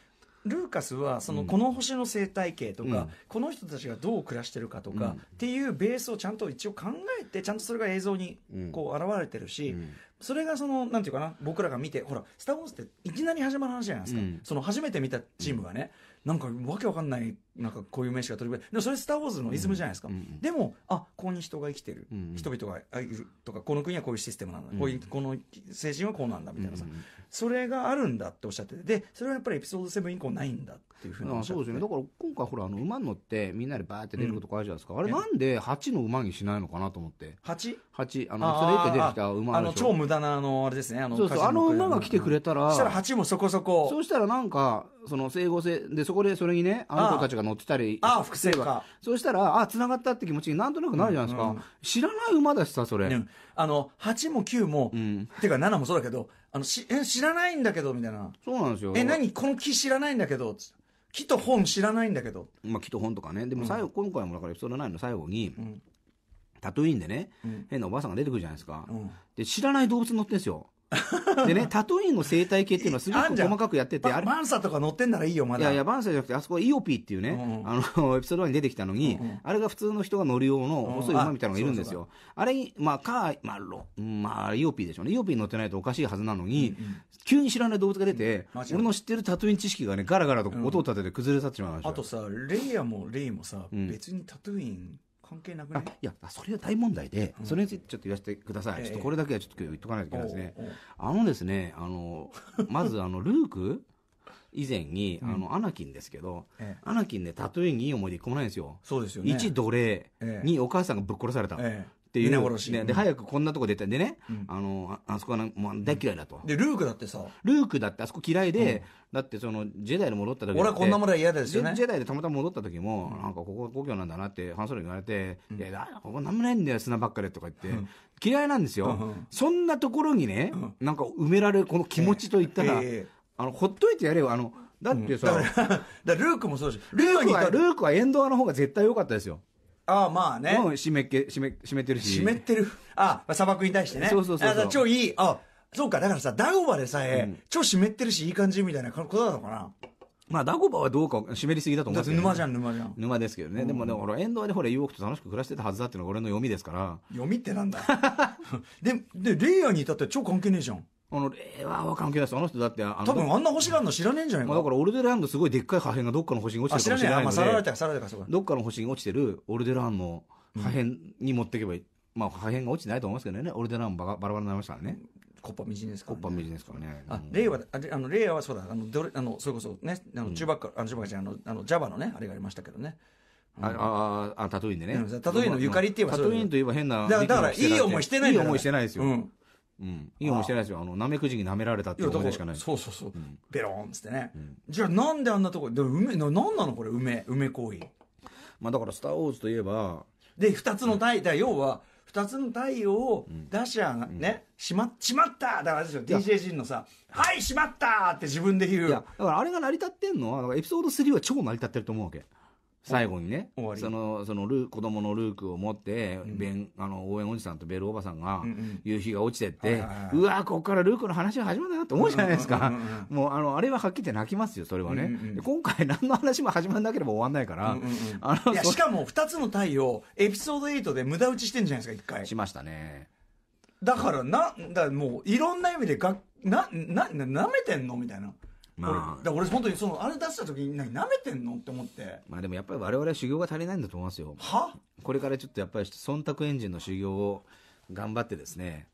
[SPEAKER 1] ルーカスはそのこの星の生態系とか、うん、この人たちがどう暮らしてるかとか、うん、っていうベースをちゃんと一応考えてちゃんとそれが映像にこう現れてるし、うん、それがそのなんていうかな僕らが見てほら「スター・ウォーズ」っていきなり始まる話じゃないですか、その初めて見たチームがね、なんかわけわかんないなんかこういう名詞が取り上げでもそれ「スター・ウォーズ」のイズムじゃないですか、でもあここに人が生きてる、人々がいるとかこの国はこういうシステムなんだ、こういうこの精神はこうなんだみたいなさ、それがあるんだっておっしゃっててでそれはやっぱりエピソード7以降ないんだっていうふうにおっしゃね、だから今回ほらあの馬に乗ってみんなでバーって
[SPEAKER 2] 出ることがあるじゃないですか、うん、あれなんで8の馬にしないのかなと思って 8?8 あのそれって出てきた馬あの超無駄なあのあれですねあのそうそうあの馬が来
[SPEAKER 1] てくれたら、そしたら8もそこそこそうした
[SPEAKER 2] らなんかその整合性でそこでそれにねあの子たちが乗ってたりああ複製かそうし
[SPEAKER 1] たらあつながったって気持ちになんとなくなるじゃないですか、うんうん、知らない馬だしさそれ、あの8も9も、うん、っていうか7もそうだけどあのし (laughs) え知らないんだけどみたいなそうなんですよえ何この木知らないんだけど木と本知らないんだけどまあ木と本とかねでも最後、うん、
[SPEAKER 2] 今回もだからエピソード9の最後に、うん、タトゥーインでね、変なおばあさんが出てくるじゃないですか、で知らない動物乗ってんですよ (laughs) でね、タトゥーインの生態系っていうのはすごく細かくやってて、あ
[SPEAKER 1] れ。バンサとか乗ってんならいいよ、まだ。いやいや、
[SPEAKER 2] バンサじゃなくて、あそこはイオピーっていうね、うんうん、あの、(laughs) エピソード1に出てきたのに、うんうん、あれが普通の人が乗る用の細い馬みたいなのがいるんですよ。うん、ああれ、まあ、カー、まあ、ロ、まあ、イオピーでしょうね。イオピーに乗ってないとおかしいはずなのに、うんうん、急に知らない動物が出て、うん、俺の知ってるタトゥーイン知識がね、ガラガラと音を立てて崩れ去ってしまいました。あ
[SPEAKER 1] とさ、レイヤもレイもさ、別にタトゥーイン、関係なくいやそれは大問題で、うん、それに
[SPEAKER 2] ついてちょっと言わせてください、えちょっとこれだけはちょっと今日言っとかないといけないですね、あのですねあの (laughs) まずあのルーク以前に、あのアナキンですけど、アナキンね例えにいい思い出一個もないんですよそうですよね1奴隷、にお母さんがぶっ殺された、
[SPEAKER 1] っていうね、で、早
[SPEAKER 2] くこんなとこ出て、でね、うん、あの、あそこはまあ、大嫌いだと。で、ルークだってさ。ルークだってあそこ嫌いで、うん、だってその、ジェダイで戻った時俺はこんなものは嫌ですよね。ジェダイでたまたま戻った時も、うん、なんかここ故郷なんだなってハンソロに言われて、いや、ここなんもないんだよ、砂ばっかり」とか言って、嫌いなんですよ。そんなところにね、なんか埋められるこの気持ちといったら、えーえー、あの、ほっといてやれよ、あの、だってさ、うん、だ
[SPEAKER 1] からルークもそうだしルークはル
[SPEAKER 2] ークはエンドアの方が絶対良かったですよ
[SPEAKER 1] ああ、まあね。もう湿っけ、湿、湿ってるし。湿ってる。ああ、砂漠に対してね。そうそうそうそう。超いい。あそうか、だからさ、ダゴバでさえ、うん、超湿ってるし、いい感じみたいなことなのかな。まあ、ダゴバは
[SPEAKER 2] どうか、湿りすぎだと思うんですけど、ね、沼じゃん、沼じゃん。沼ですけどね。うん、でもね、ほら、エンドでほら、ユーオークと楽しく暮らしてたはずだっていうのが俺の読みですから。
[SPEAKER 1] 読みってなんだ (laughs) で、で、レイヤーに至ってら超関係ねえじゃん。あの、令
[SPEAKER 2] 和は関係ないです。あの人だって、あの、多分あんな星
[SPEAKER 1] があるの知らねえんじゃないか。まあ、だから、オルデランのすごいでっかい破片がどっかの星に落ちてるかもしれないので。あ、知らねえ。まあ、さられたか、さか、そうか。どっかの星
[SPEAKER 2] に落ちてるオルデランの破片に持っていけばいい。うん、まあ、破片が落ちてないと思いますけどね。オルデランバラ
[SPEAKER 1] バラになりましたからね。
[SPEAKER 2] コッパみじんですから、ね。コッパみじんですからね。あ、
[SPEAKER 1] 令和、あの、令和はそうだ、あの、どれ、あの、それこそね、あの、中ばっか、あの、中ばっかじゃあの、あの、ジャバのね、あれがありましたけどね。
[SPEAKER 2] あああタトゥインでね、タトゥインのゆかりって言えばタトゥインといえば変なだからいい思いしてないいい思いしてないですよ、うん、いい思いしてないですよあのなめくじになめられたっていうこでしかないそうそうそう、うん、
[SPEAKER 1] ベロンっつってね、うん、じゃあなんであんなとこで梅ななんなのこれ梅梅行為まあだから「スター・ウォーズ」といえばで2つの太陽、うん、要は2つの太陽を出しゃ、うん、ね、しまっしまっただからですよ DJ 陣のさ「はいしまった!」って自分で言ういや
[SPEAKER 2] だからあれが成り立ってんのはエピソード3は超成り立ってると思うわけ最後にねそのそのル子供のルークを持って、うん、あの応援おじさんとベルおばさんが、夕日が落ちてって、うわここからルークの話が始まるなと思うじゃないですか、もうあのあれははっきり言って泣きますよそれはね、今回何の話も始まらなければ終わんないから、あのしかも2
[SPEAKER 1] つの太陽エピソード8で無駄打ちしてんじゃないですか1回しましたねだからなだもういろんな意味でがなななめてんのみたいなまあ、だ俺本当にそのあれ出した時に舐めてんのって思って
[SPEAKER 2] まあでもやっぱり我々は修行が足りないんだと思いますよはこれからちょっとやっぱり忖度エンジンの修行を頑張ってですね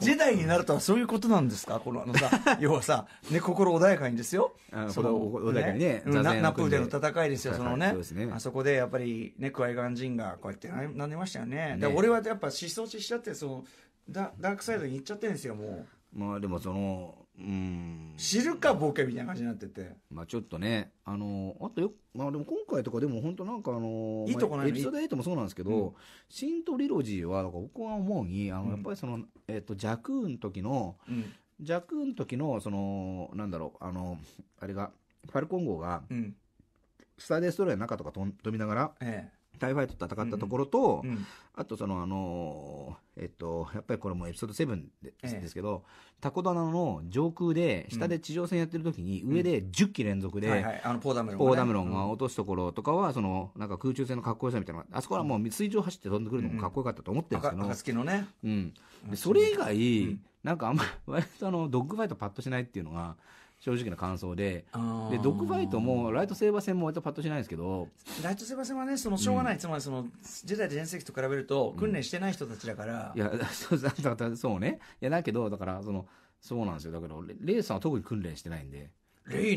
[SPEAKER 1] ジ代になるとはそういうことなんですかこのあのさ (laughs) 要はさ、ね、心穏やかにですよ
[SPEAKER 2] そ穏やかにねねナプーでの戦いですよそのね、ね、あ
[SPEAKER 1] そこでやっぱりねクワイガン人がこうやってなでましたよね、ね、で俺はやっぱ失踪しちゃってそのダダークサイドに行っちゃってるんですよもうま
[SPEAKER 2] あでもそのうん
[SPEAKER 1] 知るかボケみたいな感じになってて
[SPEAKER 2] まあちょっとねあのあとよまあでも
[SPEAKER 1] 今回とかでも本当なんかあのいいとこないエピソード8
[SPEAKER 2] もそうなんですけど、うん、シントリロジーは僕は思うにあのやっぱりその、うん、えっ、ー、とジャクーン時の、うん、ジャクーン時のそのなんだろうあのあれがファルコン号が、うん、スターデストロイヤの中とか飛びながら、ええタイファイト戦ったところと、うんうん、あとそのあのー、えっとやっぱりこれもエピソード7で,、えですけどタコ棚の上空で下で地上戦やってる時に、上で10機連続で、あのポーダムロン、ね、ポーダムロンが落とすところとかはそのなんか空中戦のかっこよさみたいなあそこはもう水上走って飛んでくるのもかっこよかったと思ってるんですけど、のね、うん、それ以外、なんかあんまりあのドッグファイトパッとしないっていうのが。正直な感想で、で、毒バイトも、ライトセーバー戦も割とパッとしないですけど、
[SPEAKER 1] ライトセーバー戦はね、そのしょうがない、うん、つまりその、時代と全盛期と比べると、訓練してない人たちだから。
[SPEAKER 2] うん、いや、(laughs) そうね。いや、だけど、だから、その、そうなんですよ。だけど、レイさんは特に訓練してないんで。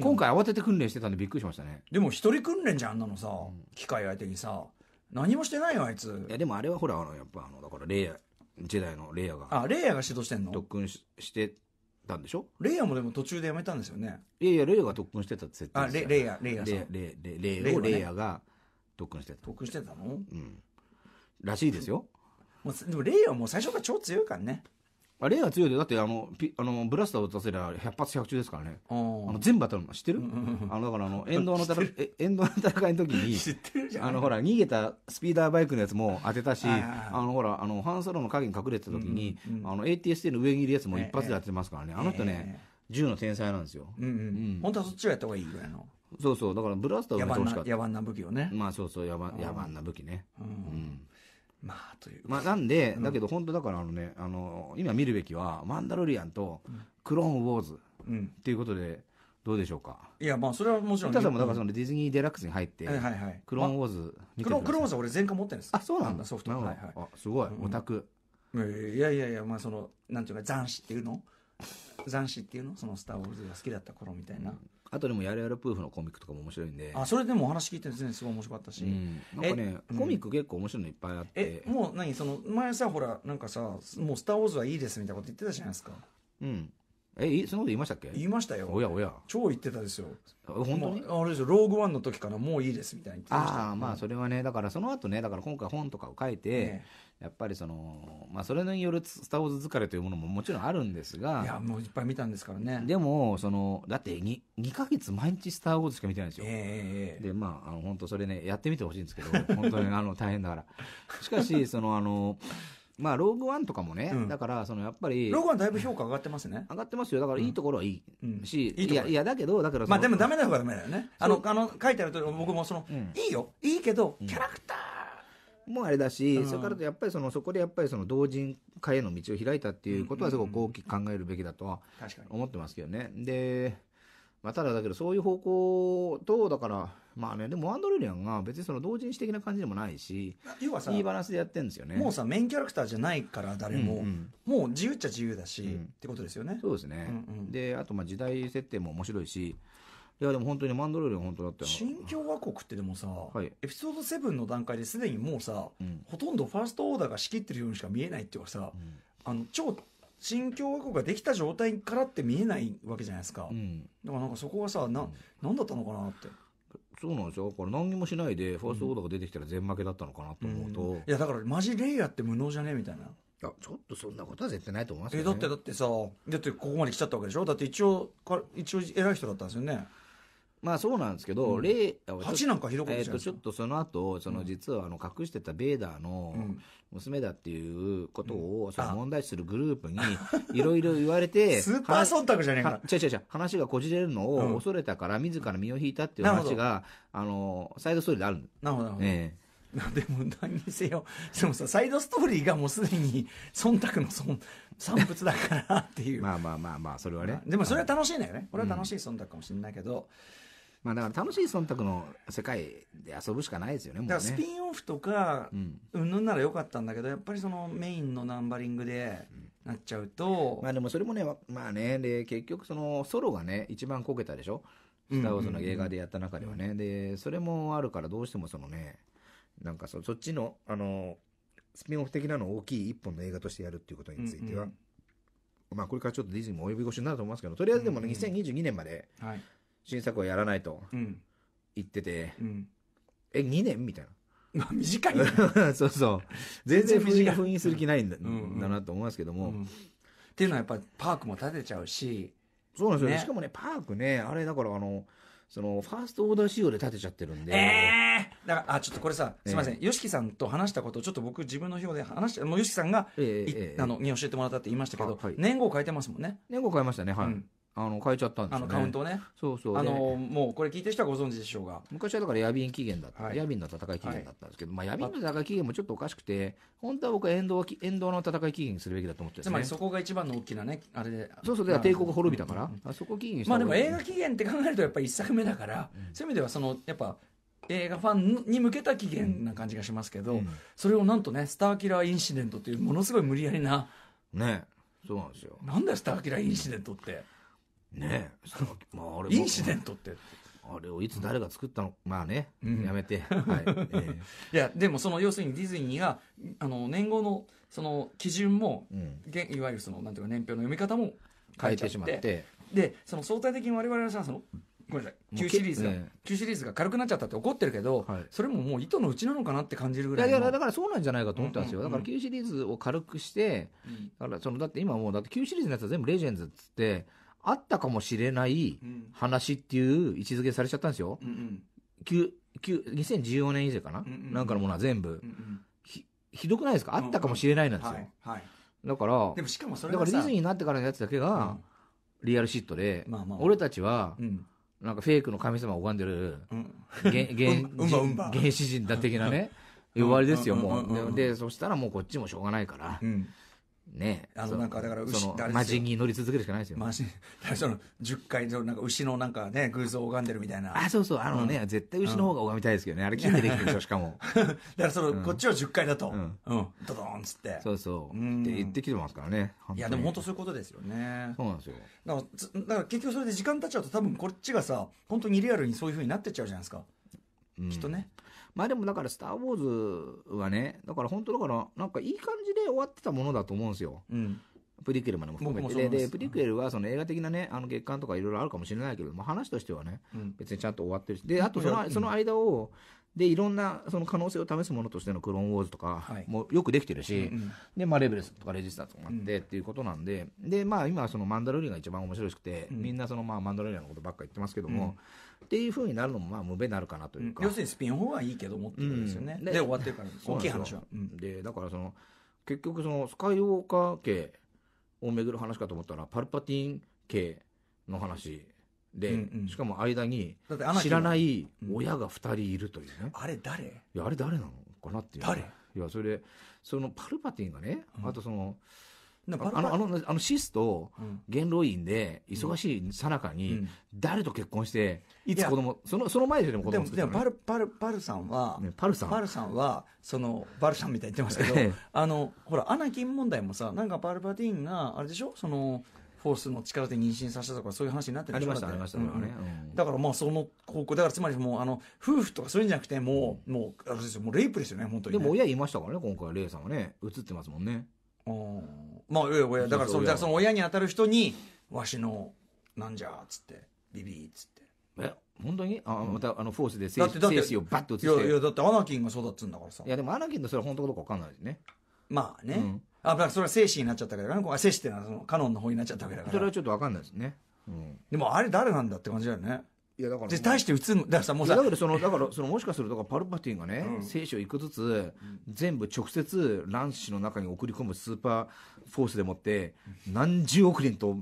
[SPEAKER 2] 今回慌てて訓練してたんでびっくりしましたね。でも一人訓練じゃん、あんなのさ、うん、
[SPEAKER 1] 機械相手にさ、
[SPEAKER 2] 何もしてないよ、あいつ。いや、でもあれはほら、あの、やっぱ、あの、だから、レイヤー、ジェダイのレイヤーが。あ、レイヤーが指導してんの特訓してたんでしょレイヤーもでも途中でやめたんですよねいやいやレイヤーが特訓してたって設定あレレイヤーレイヤーさんレイレレイをレイヤーが特訓してた特訓してたのうんらしいですよ
[SPEAKER 1] もうでもレイヤーはもう最初から超強いからね
[SPEAKER 2] あレイは強いでだってあのピあのブラスターを出せりゃ百発百中ですからね
[SPEAKER 1] あの全
[SPEAKER 2] 部当たるの知ってる、あのだからあの沿道の戦い沿道の戦いの時に (laughs) あのほら逃げたスピーダーバイクのやつも当てたし、はあのほらあのハンソロの影に隠れてた時に、うんうん、あの ATST の上にいるやつも一発で当てますからね、えー、あの人ね、えー、銃の天才なんですよ、
[SPEAKER 1] うんうんうん、本当はそっ
[SPEAKER 2] ちをやった方がいいぐらいのそうそうだからブラスターをめてほしかった野蛮な武器をねまあそうそう野蛮野蛮な武器ねうんまあというまあなんで、だけど本当だからあのねあの今見るべきは「マンダロリアン」と「クローンウォーズ」っていうことでどうでしょうか
[SPEAKER 1] いやまあそれはもちろん、ね、さんもだからそのディズニーデラックスに入って、はいはいはい、クローンウォーズ見てクロクローンウォーズ俺全巻持ってるんですあそうなんだソフトはいはいあすごいオタク、いやいやいやまあそのなんていうか斬死っていうの斬死っていうのその「スター・ウォーズ」が好きだった頃みたいな、あとでもやるやるプーフのコミックとかも面白いんであそれでもお話聞いて全然すごい面白かったし、うん、なんかねコミック結構面白いのいっぱいあって、うん、もう何その前さほらなんかさもう「スター・ウォーズ」はいいですみたいなこと言ってたじゃないですかうんえ、そのこと言いましたっけ言いましたよ。おやおや。超言ってたです
[SPEAKER 2] よ。本当にあ
[SPEAKER 1] れですよ、ローグワンの時からもういいですみたいに言ってました。ああ、まあ
[SPEAKER 2] それはね、だからその後ね、だから今回本とかを書いて、ね、やっぱりその、まあそれによるスター・ウォーズ疲れというものももちろんあるんですが。いや、もういっぱい見たんですからね。でも、その、だって 2, 2ヶ月毎日スター・ウォーズしか見てないんですよ。えー、で、まあ、あの本当それね、やってみてほしいんですけど、本当にあの大変だから。しかし、そのあの、まあ、ローグワンとかもね、うん、だから、そのやっぱり。ローグワンだいぶ評価上がってますね。上がってますよ。だから、いいところはいいし、うんうん、いや、いや、だけど、だから。まあ、でも、ダメな方がダ
[SPEAKER 1] メだよね。あの、あの、書いてあると、僕も、その、いいよ、いいけど、キャラクター。
[SPEAKER 2] もあれだし、うん、それからやっぱりそのそこでやっぱりその同人化への道を開いたっていうことはすごく大きく考えるべきだとは思ってますけどね。で、まあ、ただだけどそういう方向とだからまあね、でもワンドルリアンが別にその同人誌的な感じでもないし、要はさいいバランスでやってるんですよね。もうさ、メインキャラクターじゃないから誰も、うんうん、もう自由っちゃ自由だし、うん、ってことですよね。そうですね。うんうん、で、あとまあ時代設定も面白いし、い
[SPEAKER 1] やでも本当にマンドロイド本当だった新共和国ってでもさ、はい、エピソード7の段階ですでにもうさ、うん、ほとんどファーストオーダーが仕切ってるようにしか見えないっていうかさ、うん、あの超新共和国ができた状態からって見えないわけじゃないですか、うん、だからなんかそこはさな,、ん、なんだったのかなって
[SPEAKER 2] そうなんですよ。これ何にもしないで、ファーストオーダーが出てきたら全負けだった
[SPEAKER 1] のかなと思うと。うん、いや、だからマジレイヤーって無能じゃねえみたいな。いやちょっとそんなことは絶対ないと思いますよ、ね、えだってだってさだってここまで来ちゃったわけでしょだって一応一応偉い人だったんですよねまあそうなんですけど、うん、8なんかひどちょっとその後その実はあ
[SPEAKER 2] の隠してたベーダーの娘だっていうことをその問題視するグループに (laughs) いろいろ言われてスーパー忖度じゃねえか違う違う違う話がこじれるのを恐れたから自ら身を引いたっていう話が、あのサイドストーリーであるなるほど、えー
[SPEAKER 1] でも何にせよでもさサイドストーリーがもうすでに忖度の忖産物だから
[SPEAKER 2] っていう (laughs) まあまあまあまあそれはねでもそれ
[SPEAKER 1] は楽しいんだよね、これは楽しい忖度かもしれないけど、
[SPEAKER 2] うんまあだから楽しい忖度の世界で遊ぶしかないですよね、もうねだからスピ
[SPEAKER 1] ンオフとか、うん、うんぬんならよかったんだけど、やっぱりそのメインのナンバリングでなっちゃ
[SPEAKER 2] うと、まあでもそれもね、まあね、で、結局そのソロがね、一番こけたでしょスター・ウォーズの映画でやった中ではね。で、それもあるからどうしてもそのね、なんかそそっちの、あの、スピンオフ的なのを大きい一本の映画としてやるっていうことについては、うんまあこれからちょっとディズニーも及び腰になると思いますけど、とりあえずでもね、2022年まで、はい、新作はやらないと言ってて、うんえ、2年みたいな。(laughs) 短いね (laughs) そうそう。全然封印する気ないんだ,、うんうんだなと思いますけども。うんっていうのはやっぱパークも建てちゃうしそうなんですよ、ねしかもね、パークね、あれだからあの、その、ファーストオーダー仕様で建てちゃってるんで。
[SPEAKER 1] えだからあちょっとこれさすみません YOSHIKI、さんと話したことをちょっと僕自分の表で話してもう YOSHIKI さんが、ええあのに教えてもらったって言いましたけど、はい年号変えてますもんね年号変えましたね、はい。うんあの変えちゃったんですよ、ね、あのカウント
[SPEAKER 2] ねそうそうあのもうこれ聞いてる人はご存知でしょうが昔はだからヤビン期限だった、はい、ヤビンの戦い期限だったんですけど、はい、まあ、ヤビンの戦い期限もちょっとおかしくて本当は僕は遠藤遠藤の戦い期限にするべきだと思って、ね、つまりそこ
[SPEAKER 1] が一番の大きなねあれでそうそうだから帝国
[SPEAKER 2] 滅びたから、うんうんうん、あそこ期限にしたまあでも映画期
[SPEAKER 1] 限って考えるとやっぱり一作目だから、うん、そういう意味ではそのやっぱ映画ファンに向けた期限な感じがしますけど、うん、それをなんとね「スターキラーインシデント」というものすごい無理やりなねそうなんですよなんだスターキラーインシデントってねえ、まあ、あれインシデントってあれをいつ誰が作
[SPEAKER 2] ったのまあね、やめて、(laughs) は
[SPEAKER 1] いえー、いやでもその要するにディズニーがあの年号のその基準も、うん、いわゆるそのなんていうか年表の読み方も
[SPEAKER 2] 変えてしまって
[SPEAKER 1] でその相対的に我々は、そのごめんなさい旧シリーズが、ね、旧シリーズが軽くなっちゃったって怒ってるけど、はい、それももう糸のうちなのかなって感
[SPEAKER 2] じるぐらいいやだからそうなんじゃないかと思ったんですよ、だから旧シリーズを軽くして、うん、だからそのだって今もうだって旧シリーズのやつは全部レジェンズっつってあったかもしれない話っていう位置づけされちゃったんですよ。うん、2014年以前かな、うんうん、なんかのものは全部、うんう
[SPEAKER 1] ん、ひ。
[SPEAKER 2] ひどくないですかあったかもしれないなんですよ。はい、だから、でもしかもそれだからディズニーになってからのやつだけが、リアルシットで、まあまあ、俺たちは、なんかフェイクの神様を拝んでる、ん、原始人だ的なね、終わりですよ、もう。で、
[SPEAKER 1] そしたらもうこっちもしょうがないから、
[SPEAKER 2] うね
[SPEAKER 1] あのなんかだから牛誰魔人に乗り続けるしかないですよ魔人 (laughs) その10回のなんか牛のなんかね偶像拝んでるみたいなあそうそうあのね、うん、絶対牛の方
[SPEAKER 2] が拝みたいですけどねあれ金でできてるでしょしかも (laughs) だからその、うん、こっち
[SPEAKER 1] は10回だと、うん、うん、ドドンっつってそ
[SPEAKER 2] うそううって言ってきてますからねいやでも本当そ
[SPEAKER 1] ういうことですよねそうなんですよだからだから結局それで時間経っちゃうと多分こっちがさ本当にリアルにそういうふうになってっちゃうじゃないですかきっとね、まあでもだから、スター・ウォー
[SPEAKER 2] ズはね、だから本当だから、なんかいい感じで終わってたものだと思うんですよ。うん。プリクエルまでも含めて。でプリクエルはその映画的なね、あの月間とかいろいろあるかもしれないけど、まあ話としてはね、うん、別にちゃんと終わってるし。で、あとその、その間を、で、いろんなその可能性を試すものとしてのクローンウォーズとか、もよくできてるし、はいうんで、まあレベルスとかレジスタとかあってっていうことなんで、で、まあ今そのマンダロリアが一番面白くて、うん、みんなそのまあマンダロリアのことばっか言ってますけども、うんっていうふうになるのもまあ無べなるかなというか、うん、要するにスピンオフはいいけ
[SPEAKER 1] どもっていうことですよね、うん、で終わってるから大きい話は、
[SPEAKER 2] でだからその結局そのスカイウォーカー系をめぐる話かと思ったらパルパティン系の話で、うんうん、しかも間に知らない親が2人いるというね、うん、あれ誰いやあれ誰なのかなっていう、ね、誰いやそれでそのパルパティンがね、あとその、うんあのあのあのシスと元老院で忙しいさなかに誰と結婚して
[SPEAKER 1] いつ子供そのその前ででも子供でもパルパルパルさんは、パルさんパルさんはそのパルさんみたいに言ってますけどあのほらアナキン問題もさなんかパルパティーンがあれでしょそのフォースの力で妊娠させたとかそういう話になってるました、ありました、うだからまあその高校だからつまりもうあの夫婦とかそういうんじゃなくてもう、もうあれですよもうレイプですよね本当に、でも
[SPEAKER 2] 親言いましたからね今回レイさんはね映ってますもんねああ
[SPEAKER 1] まあ親だからそのその親に当たる人にわしのなんじゃっつってビビーっつって
[SPEAKER 2] え本当にあ、またあのフォースで精だってだって子をバッと移していやいや
[SPEAKER 1] だってアナキンが育つんだからさいやでもアナキンのそれは本当かどうか分かんないですねまあね、うんあだからそれは精子になっちゃったわけだからね精子っていうのはそのカノンの方になっちゃったわけだからそれはちょっと分かんないですね、うん、でもあれ誰なんだって感じだよね
[SPEAKER 2] いやだからで対して映るのだからさもうさだからそのだからそのもしかするとパルパティンがね、うん、聖書一個ずつ、全部直接卵子の中に送り込むスーパーフォースでもって何十億人と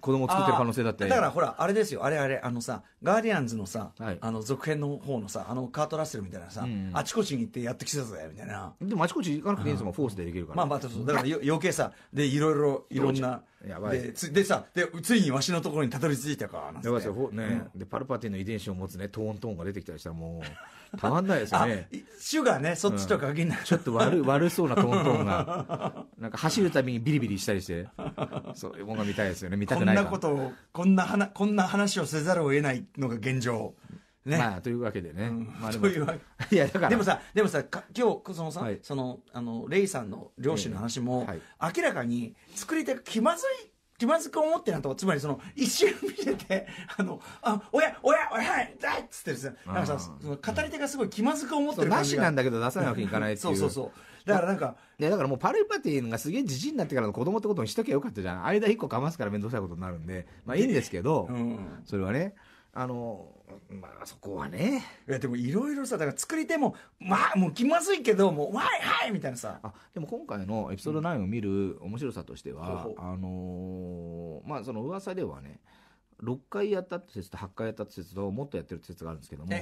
[SPEAKER 2] 子供作ってる可能性だってだからほ
[SPEAKER 1] らあれですよあれあれあのさガーディアンズのさ、はい、あの続編の方のさあのカート・ラッセルみたいなさ、うん、あちこちに行ってやってきてたぜみたいなでもあちこち行かなくていいんですもん、うん、フォースでできるからまあまあそうだから余計さでいろいろいろんなやばいでつでさでついにわしのところにたどり着いたかなんてやばいですよ、ね、うん、でパルパティの遺伝子を持つねトーントーンが出てきたりしたらもうたまんないですね主がねそっちとか
[SPEAKER 2] 気にない、うん、ちょっと悪悪そうなトントンがなんか走るたびにビリビリしたりして
[SPEAKER 1] そういうもの見たいですよね見たくないこんなことをこんなはこんな話をせざるを得ないのが現状ね、まあというわけでね、うん、まあ、でもいやだからでもさでもさ今日そのさ、はい、そのあのレイさんの両親の話も、ええはい、明らかに作り手が気まずい気まずく思ってなんとつまりその一瞬見てて (laughs) あのあ親親親だっつってですねなんかさその語り手がすごい気まずく思ってるなしなんだけど出さないわけにいかないっていうそうそうそ
[SPEAKER 2] うだからなんかねだからもうパルパティンがすげえじじになってからの子供ってことにしときゃよかったじゃん間一個かますから面倒くさいことになるんでまあいいんですけど、うん、それはねあのまあそこはねいやでもいろいろさだから作り手もまあもう気まずいけどもう「わいはい!」みたいなさあでも今回のエピソード9を見る面白さとしては、うん、あのー、まあその噂ではね6回やったって説と8回やったって説ともっとやってるって説があるんですけども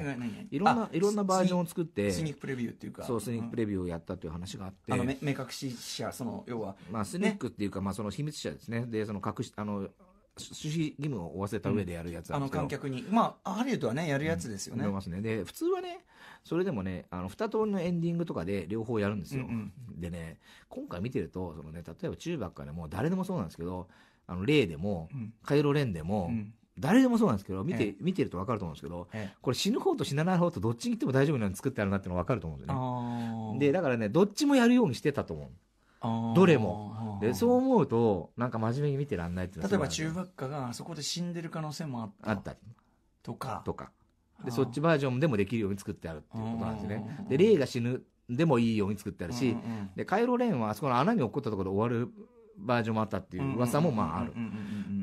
[SPEAKER 2] いろんないろんなバージョンを作ってスニークプレビューっていうかそうスニークプレビューをやったという話があってあの目隠
[SPEAKER 1] し者その要は
[SPEAKER 2] まあスニックっていうかまあその秘密者ですねでその隠しあの趣旨義務を負わせた上でやるやつなうん、あの観客にまあハリウッドはねやるやつですよね、うん、ますねで普通はねそれでもねあの二通りのエンディングとかで両方やるんですよ、うんうん、でね今回見てるとその、ね、例えば中ばっかでも誰でもそうなんですけどあのレイでも、うん、カイロレンでも、うん誰でもそうなんですけど、見て、ええ、見てると分かると思うんですけど、え、これ死ぬ方と死なない方とどっちに行っても大丈夫なよに作ってあるなっての分かると思うんです
[SPEAKER 1] よ
[SPEAKER 2] ね。で、だからね、どっちもやるようにしてたと思う。どれもでそう思うとなんか真面目に見てらんないっていう例えば中
[SPEAKER 1] 学科があそこで死んでる可能性もあっ
[SPEAKER 2] たあったりとかとかでそっちバージョンでもできるように作ってあるっていうことなんですねで霊が死ぬでもいいように作ってあるし、でカイロレーンはあそこの穴に落っこったところで終わるバージョンもあったっていう噂もまあある。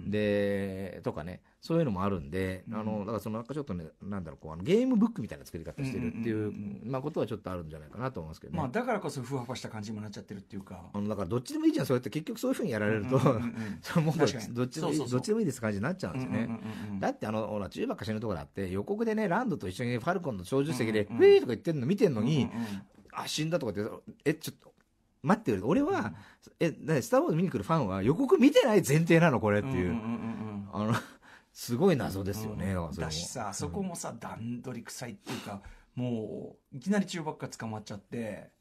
[SPEAKER 2] で、とかね、そういうのもあるんで、あの、だからそのなんかちょっとね、なんだろう、こう、あのゲームブックみたいな作り方してるっていう、まあことはちょっとあるんじゃないかなと思いますけどね。まあ
[SPEAKER 1] だからこそふわふわした感じにもなっちゃってるっていうか。
[SPEAKER 2] あの、だからどっちでもいいじゃん、そうやって結局そういうふうにやられると、もうどっちでもいい、どっちでもいいです感じになっちゃうんですよね。だってあの、ほら、中ばっか死ぬとこだって予告でね、ランドと一緒にファルコンの操縦席で、ウェーとか言ってるの見てんのに、あ、死んだとかって、え、ちょっと、待ってる俺は、うん、え、スター・ウォーズ見に来るファンは予告見てない前提なのこれっていう。あの、(laughs) すごい謎ですよね、うん、だし
[SPEAKER 1] さ、そこもさ、段取り臭いっていうか、もう、いきなり中ばっか捕まっちゃって、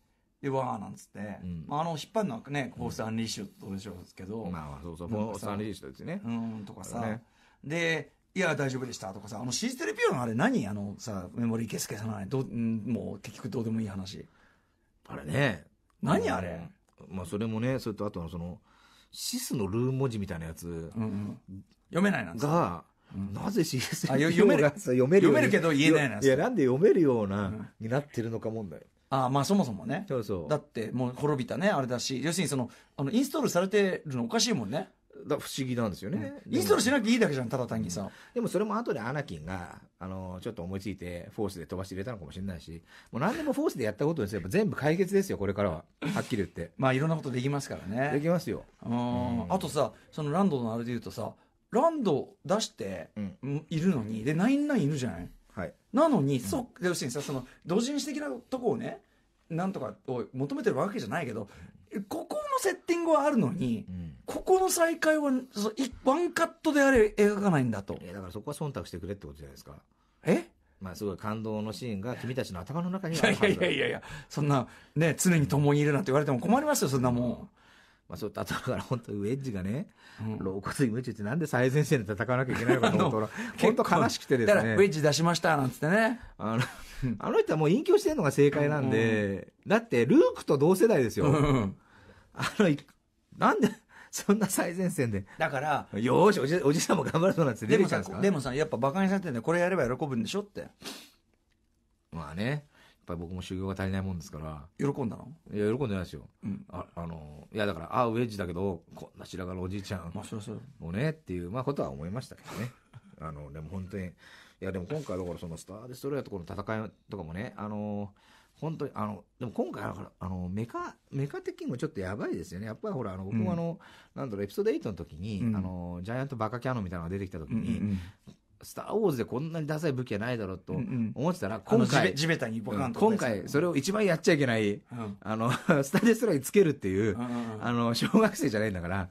[SPEAKER 1] で、わーなんつって、まあ、あの、引っ張るのはね、フォース・アンリーシュとでしょうですけど。まあ、そうそう、フォース・アンリッシュですね。うん、とかさ、で、いや、大丈夫でしたとかさ、あの、シーテレピオのあれ何あのさ、メモリー消す消さない。どもう、結局どうでもいい話。
[SPEAKER 2] あれね、何あれ、まあ、それもねそれとあとそのシスのルー
[SPEAKER 1] 文字みたいなやつ、うんうん、読めないなんですが、なぜ CS 読める読める読めるけど言えないなんですいやなんで読めるような、になってるのか問題あまあそもそもねそうそうだってもう滅びたねあれだし要するにそのあのインストールされてるのおかしいもんねだ不思議なんですよね、うん、インストールしなきゃいいだけじゃんただ単にさ、うん、でもそれも後でアナキンが
[SPEAKER 2] あのちょっと思いついてフォースで飛ばして入れたのかもしれないしもう何でもフォースでやったことにすれば全部解
[SPEAKER 1] 決ですよこれからは (laughs) はっきり言ってまあいろんなことできますからねできますよ、うん、あとさそのランドのあれで言うとさランド出しているのに、でナインナインいるじゃない、はい、なのに、そう要するにさその同人誌的なとこをねなんとかを求めてるわけじゃないけどここのセッティングはあるのに、うん、ここの再会はそワンカットであれ描かないんだと、えだからそこは忖度してくれってことじゃないですか
[SPEAKER 2] えまあすごい感動のシーンが君たちの頭の中にはあるはずいやいやいやいやそんな
[SPEAKER 1] ね常に共にいるなんて言われても困りますよそんなもん、うん、まあ、そうとだから本当ウェッジがね、うん、骨にウェッジってなんで最前線で戦わなきゃいけないのかと思ったら本当悲しくてですねだからウェッ
[SPEAKER 2] ジ出しましたなんつってねあのあの人はもう隠居してるのが正解なんで、うん、だってルークと同世代ですよ。うんうん、あの、なんで、(laughs) そんな最前線で。
[SPEAKER 1] だから、よーし、おじ、おじさんも頑張るそうなんですですかでもさ、やっぱ馬鹿にされてんで、これやれば喜ぶんでしょって。
[SPEAKER 2] まあね。やっぱり僕も修行が足りないもんですから。喜んだのいや、喜んでないですよ。
[SPEAKER 1] うん、ああの、
[SPEAKER 2] いや、だから、ああ、ウェッジだけど、こんな白髪のおじいちゃん。まあ、そそう。もね、っていう、まあ、ことは思いましたけどね。あの、でも本当に。いや、でも今回、だから、そのスター・デストロイヤーとこの戦いとかもね、あのー本当に、あの、でも今回は、あの、メカ、メカ的にもちょっとやばいですよね。やっぱりほら、あの、僕もあの、うん、なんだろう、エピソード8の時に、うん、あの、ジャイアントバカキャノンみたいなのが出てきた時に、うんうんスター・ウォーズでこんなにダサい武器はないだろうと思ってたら、今回、今回、それを一番やっちゃいけない、あの、(laughs) スタデスライつけるっていう、あの、小学生じゃないんだから、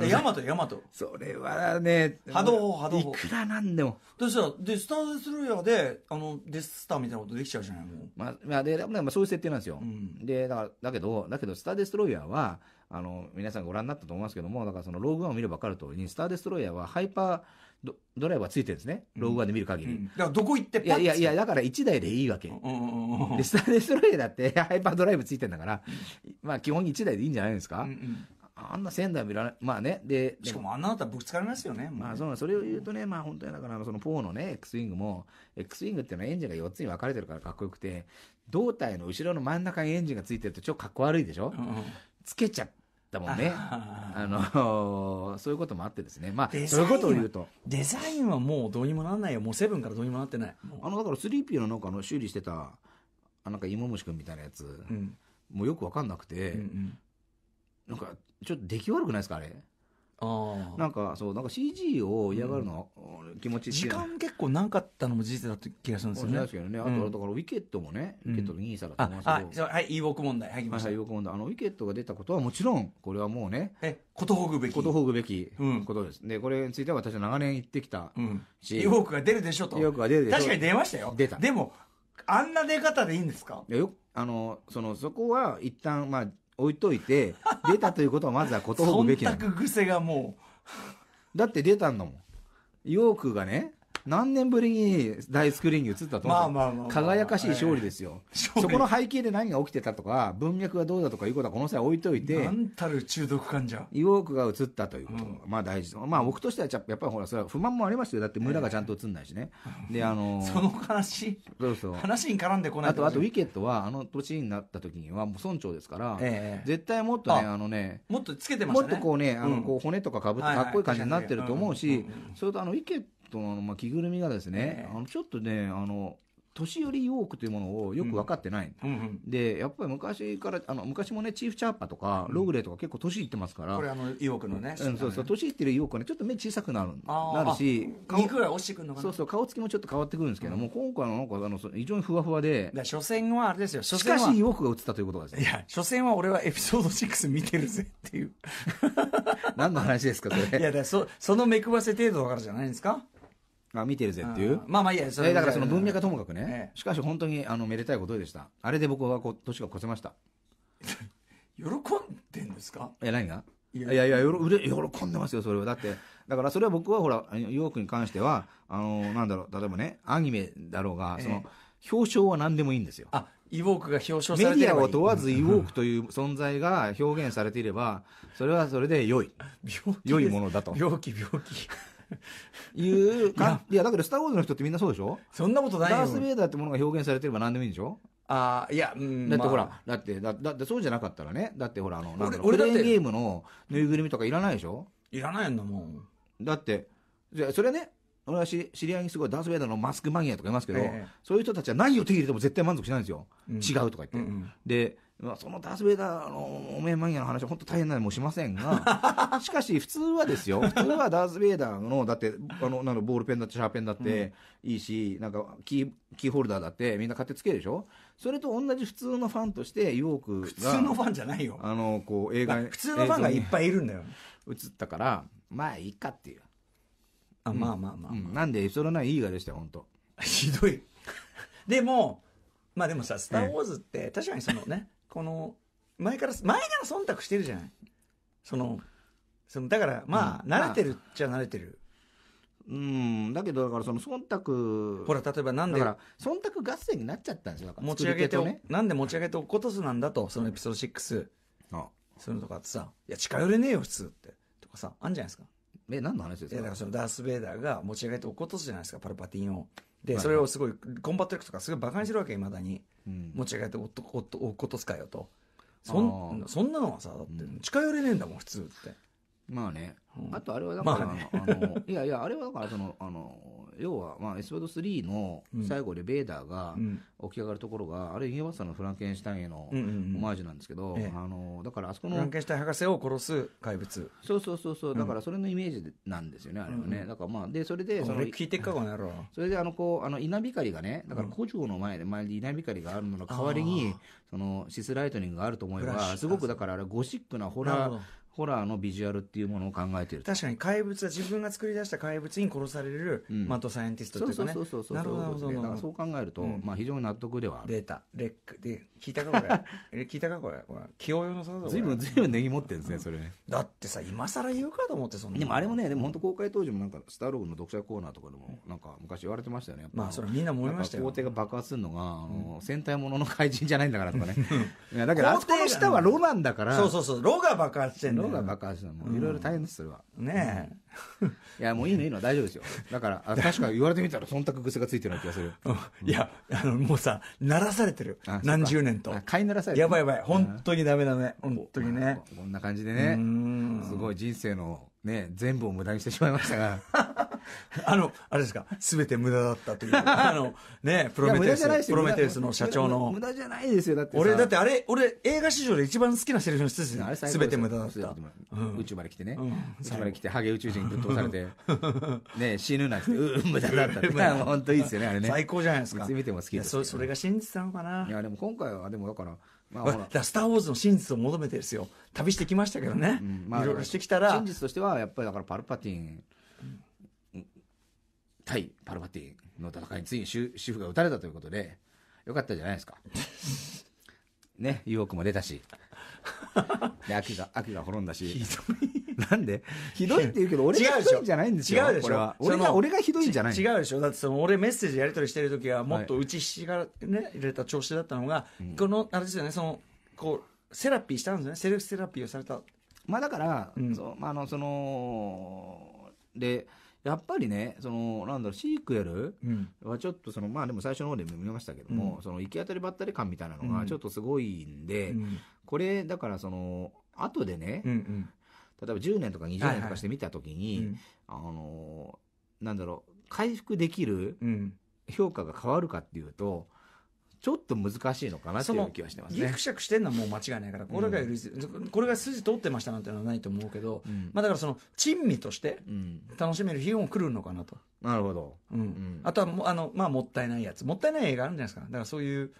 [SPEAKER 2] ね、ヤマト
[SPEAKER 1] ヤマトそれはね波動波動いくらなんでもそしたらデスターデスルイヤーであのデスターみたいなことできちゃうじゃないもう、まあ、まあで、でまあ、そういう設定なんですよ、うん、
[SPEAKER 2] でだからだけどだけどスター・デストロイヤーはあの皆さんご覧になったと思いますけどもだからそのローグワンを見れば分かる通りにスター・デストロイヤーはハイパードドライバーついてるんですね、ローグワンで見る限り、うんうん、だからどこ行っていやいやいやだから1台でいいわけ、うん
[SPEAKER 1] うんうん、で
[SPEAKER 2] スター・デストロイヤーだってハイパードライブついてるんだから、まあ基本1台でいいんじゃないですか、うんうんあんな仙台見られまあねでしかもあんなだったらぶつかりますよねまあそうそれを言うとねまあ本当にだからそのポーのね X ウィングも X ウィングっていうのはエンジンが4つに分かれてるからかっこよくて胴体の後ろの真ん中にエンジンがついてると超かっこ悪いでしょ、うんつけちゃったもんね
[SPEAKER 1] あ
[SPEAKER 2] のそういうこともあってですねまあそういうことを言うと
[SPEAKER 1] デザインはもうどうにもなんないよもうセブンからどうにもなっ
[SPEAKER 2] てないあのだからスリーピーのなんかの修理してたあなんか芋虫君みたいなやつ、うん、もうよく分かんなくて、うんうん、なんかちょっと出来悪くないですかあれあなんかそうなんか CG を嫌がるのは、うん、気持ちいい時間結構なかったのも事
[SPEAKER 1] 実だった気が
[SPEAKER 2] するんですよね。ですけどねあと、うん、だからウィケットもね
[SPEAKER 1] ウィケットの2位差だと思いますけど、うん、はいイーウォーク
[SPEAKER 2] 問題はいました、イーウォーク問題あのウィケットが出たことはもちろんこれはもうねえことほぐべきことほぐべきことです、うん、でこれについては私は長年言ってきた
[SPEAKER 1] し、イーウォークが出るでし
[SPEAKER 2] ょとイーウォークが出るでしょ確かに出ましたよ出たでも
[SPEAKER 1] あんな出方でいいんですか
[SPEAKER 2] いやよあのそのそこは一旦まあ置いといて、(laughs) 出たということはまずはことほぐべきなの。忖
[SPEAKER 1] 度癖がもう。
[SPEAKER 2] だって出たんだもん。ヨークがね、何年ぶりに大スクリーンに映ったと思うまでまあ、輝かしい勝利ですよ、そこの背景で何が起きてたとか、文脈がどうだとかいうことはこの際置いといて。何たる中毒患者。ークが映ったということ。まあ大事。まあ僕としてはやっぱりほら、それは不満もありましたよ。だって村がちゃんと映んないしね。で、あの。その
[SPEAKER 1] 話。
[SPEAKER 2] そうそう。話に
[SPEAKER 1] 絡んでこないあと、あとウィケ
[SPEAKER 2] ットは、あの年になった時にはもう村長ですから、絶対もっとね、あのね。
[SPEAKER 1] もっとつけてましもっとこうね、あの、
[SPEAKER 2] こう骨とかかぶってかっこいい感じになってると思うし、それとあのウィケットと、あの、まあ、着ぐるみがですね、あの、ちょっとね、あの、年寄りヨークというものをよく分かってない、うんうんうん、でやっぱり昔からあの昔もねチーフチャーパとか、ログレーとか結構年いってますから、これあのヨークのね、うん、そうそう年いってるヨークはねちょっと目小さくなるなるし
[SPEAKER 1] 肉が落ちてくるのかなそ
[SPEAKER 2] うそう顔つきもちょっと変わってくるんですけども、今回のなんかあの非常にふわふわでや、所詮はあれですよしかしヨークが映ったということです
[SPEAKER 1] ねいや所詮は俺はエピソード6見てるぜっていう (laughs) 何の話ですかそれいやだそその目くばせ程度だからじゃないですかあ見てるぜっていう、まあまあいいや、それだからその文脈はともかくね、
[SPEAKER 2] しかし本当にあのめでたいことでした、あれで僕はこ年が越せました。(laughs)
[SPEAKER 1] 喜んでんですか
[SPEAKER 2] いや、何がいやいやいや喜んでますよ、それは。だって、だからそれは僕はほら、ヨークに関しては、あの、なんだろう、例えばね、アニメだろうが、その、表彰は何でもいいんですよ。あ、
[SPEAKER 1] イウォークが表彰されてメディアを問わず
[SPEAKER 2] イウォークという存在が表現されていれば、それはそれで良い。(laughs) 良いものだと。病気、病気。いうかいやだけど「スター・ウォーズ」の人ってみんなそうでしょそんなことないよダース・ベイダーってものが表現されてれば何でもいいんでしょああ、いや、うん、だってほら、まあ、だってだだってそうじゃなかったらねだってほらあの俺俺だってゲームのぬいぐるみとかいらないでしょいらないんだもんだってじゃそれね俺は知り合いにすごいダース・ベイダーのマスクマニアとかいますけど、えそういう人たちは何を手に入れても絶対満足しないんですよ、うん、違うとか言って、うんうん、で、まあ、そのダース・ベイダーのおめえマニアの話は本当大変なのもしませんが (laughs) しかし普通はですよ普通はダース・ベイダーのだってあのなんボールペンだってシャーペンだっていいし、うん、なんかキーキーホルダーだってみんな買ってつけるでしょそれと同じ普通のファンとしてヨークが普通のファンじゃないよあのこう映画、まあ、普通のファンがいっぱいいるんだよ映ったからまあいいかっていうあまあまあまあ、うんなんでそのないい映画でしたよ本当 (laughs) ひどい。
[SPEAKER 1] (laughs) でも、まあでもさ、スター・ウォーズって、確かにそのね、この、前から、前から忖度してるじゃないその、そのだから、まあ、うん慣れてるっちゃ慣れてる。うんだけどだからその忖度ほら、例えばなんだから忖
[SPEAKER 2] 度合戦になっちゃったんですよだから持ち上げてね
[SPEAKER 1] なんで持ち上げてっことすなんだと、そのエピソード6、あそういうのとかってさ、いや、近寄れねえよ、普通って。とかさ、あんじゃないですか。え、何の話ですかいや、だからそのダース・ベイダーが持ち上げて落っことすじゃないですか、パルパティンを。で、それをすごい、コンバット力とかすごいバカにするわけ、いまだに。持ち上げて落っことすかよと。そんそんなのはさ、だって近寄れねえんだもん、普通って。まあね。
[SPEAKER 2] あとあれはだから、あの、いやいや、あれはだから、その、あの、要は、まあ、エスソード3の最後でベーダーが起き上がるところが、うん、あれ、イゲバッサのフランケンシュタインへのオマージュなんですけど、うんうんうん、あのだからあそこの。フランケンシュタイン博士を殺す怪物。そうそうそうそう、だからそれのイメージなんですよね、あれはね。だからまあ、で、それで、その聞
[SPEAKER 1] いてっか、この野郎。
[SPEAKER 2] それで、あの、こう、あの稲光がね、だから古城の前で、前に稲光があるのの代わりに、そのシスライトニングがあると思えば、すごくだからあれ、ゴシックなホラー。ホラーのビジュアルっていうものを考えてる確
[SPEAKER 1] かに怪物は自分が作り出した怪物に殺される、うん、マッドサイエンティストっていうかねそうそうそうそうそう考えると、うん、まあ非常に納得ではあるータレックで聞いたかこれ (laughs) 聞いたかこれ気を
[SPEAKER 2] いのさだ随分随分
[SPEAKER 1] 根ギ持ってるんですねそれねだってさ今更言うかと思ってそんなでも
[SPEAKER 2] あれもねでも本当公開当時もなんかスターローグの読者コーナーとかでもなんか昔言われてましたよねまあそれみんな思いましたよ皇帝が爆発するのがあの、うん、戦隊ものの怪人じゃないんだからとかね (laughs) いやだけどあそこの下はロなんだからそうそうそうロが爆発してんの脳が爆発するもいろいろ大変ですそれ
[SPEAKER 1] はね
[SPEAKER 2] えいやもういいのいいの大丈夫ですよだからあ確か言われてみたら忖度癖がついてるような気がする、うん、いや
[SPEAKER 1] あのもうさ鳴らされてる何十年と飼い
[SPEAKER 2] 鳴らされてるやばいやばい本当にダメダメ本当にねこんな感じでねすごい人生のね
[SPEAKER 1] 全部を無駄にしてしまいましたが (laughs) あの、あれですか、すべて無駄だったという、(laughs) あの、ね、プロメテウス、プロメテウスの社長の。無駄
[SPEAKER 2] じゃないですよ、だって。俺、だってあれ、
[SPEAKER 1] 俺、映画史上で一番好きなセリフの一つですすべて無駄だった。宇宙まで来てね、宇宙まで来て、
[SPEAKER 2] ハゲ宇宙人ぶっ飛ばされて、ね、死ぬなんて、う、無駄だったって。本当いいですよね、あれね。最高じゃないですか。見ても好きです。そ
[SPEAKER 1] れが真実なのかな。いや、でも今回は、でもだから、まあ、スター・ウォーズの真実を求めてですよ旅してきましたけどね、まあ、いろいろしてきたら真実としてはやっぱり
[SPEAKER 2] だからパルパティン対パルパティの戦いについに主主婦が打たれたということで、よかったじゃないですか。ね、ー欲も出たし。
[SPEAKER 1] で、秋が、秋が滅んだし。なんで
[SPEAKER 2] ひどいって言うけど、俺がひどいんじゃないんですよ。違うでしょ。俺が、俺がひ
[SPEAKER 1] どいんじゃない違うでしょ。だってその、俺メッセージやり取りしてる時は、もっと打ちひしが、ね、入れた調子だったのが、この、あれですよね、その、こう、セラピーしたんですよね。セルフセラピーをされた。
[SPEAKER 2] まあだから、うん、そまあ、あの、その、で、やっぱりねそのなんだろうシークエルはちょっとその、まあでも最初の方で見ましたけども、うん、その行き当たりばったり感みたいなのがちょっとすごいんで、うん、これだからその後でね、うんうん、例えば10年とか20年とかして見た時に、はいはい、あのなんだろう回復できる評価が変わるかっていうと。ちょっと難しいのかなという気はしてますね。ギクシャ
[SPEAKER 1] クしてるのはもう間違いないから、これが許す、うん、これが筋通ってましたなんてのはないと思うけど、うん、まあだからその、珍味として楽しめる日も来るのかなと。なるほど。うん。あとはも、あの、まあもったいないやつ。もったいない映画あるんじゃないですか。だからそういう、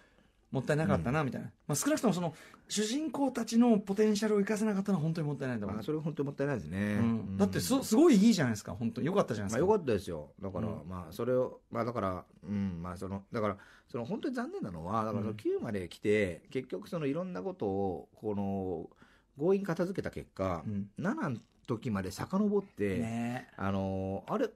[SPEAKER 1] もったいなかったなみたいな、うん、まあ、少なくともその主人公たちのポテンシャルを生かせなかったのは本当にもったいないと思う、それ本当にもったいないですね、うん、だってすすごいいいじゃないですか本当によかったじゃないですか、まあ、よか
[SPEAKER 2] ったですよだから、うん、まあそれをまあだからうんまあそのだからその本当に残念なのはだからその9まで来て、結局そのいろんなことをこの強引片付けた結果、うん、7の時まで遡って、ね、あのあれ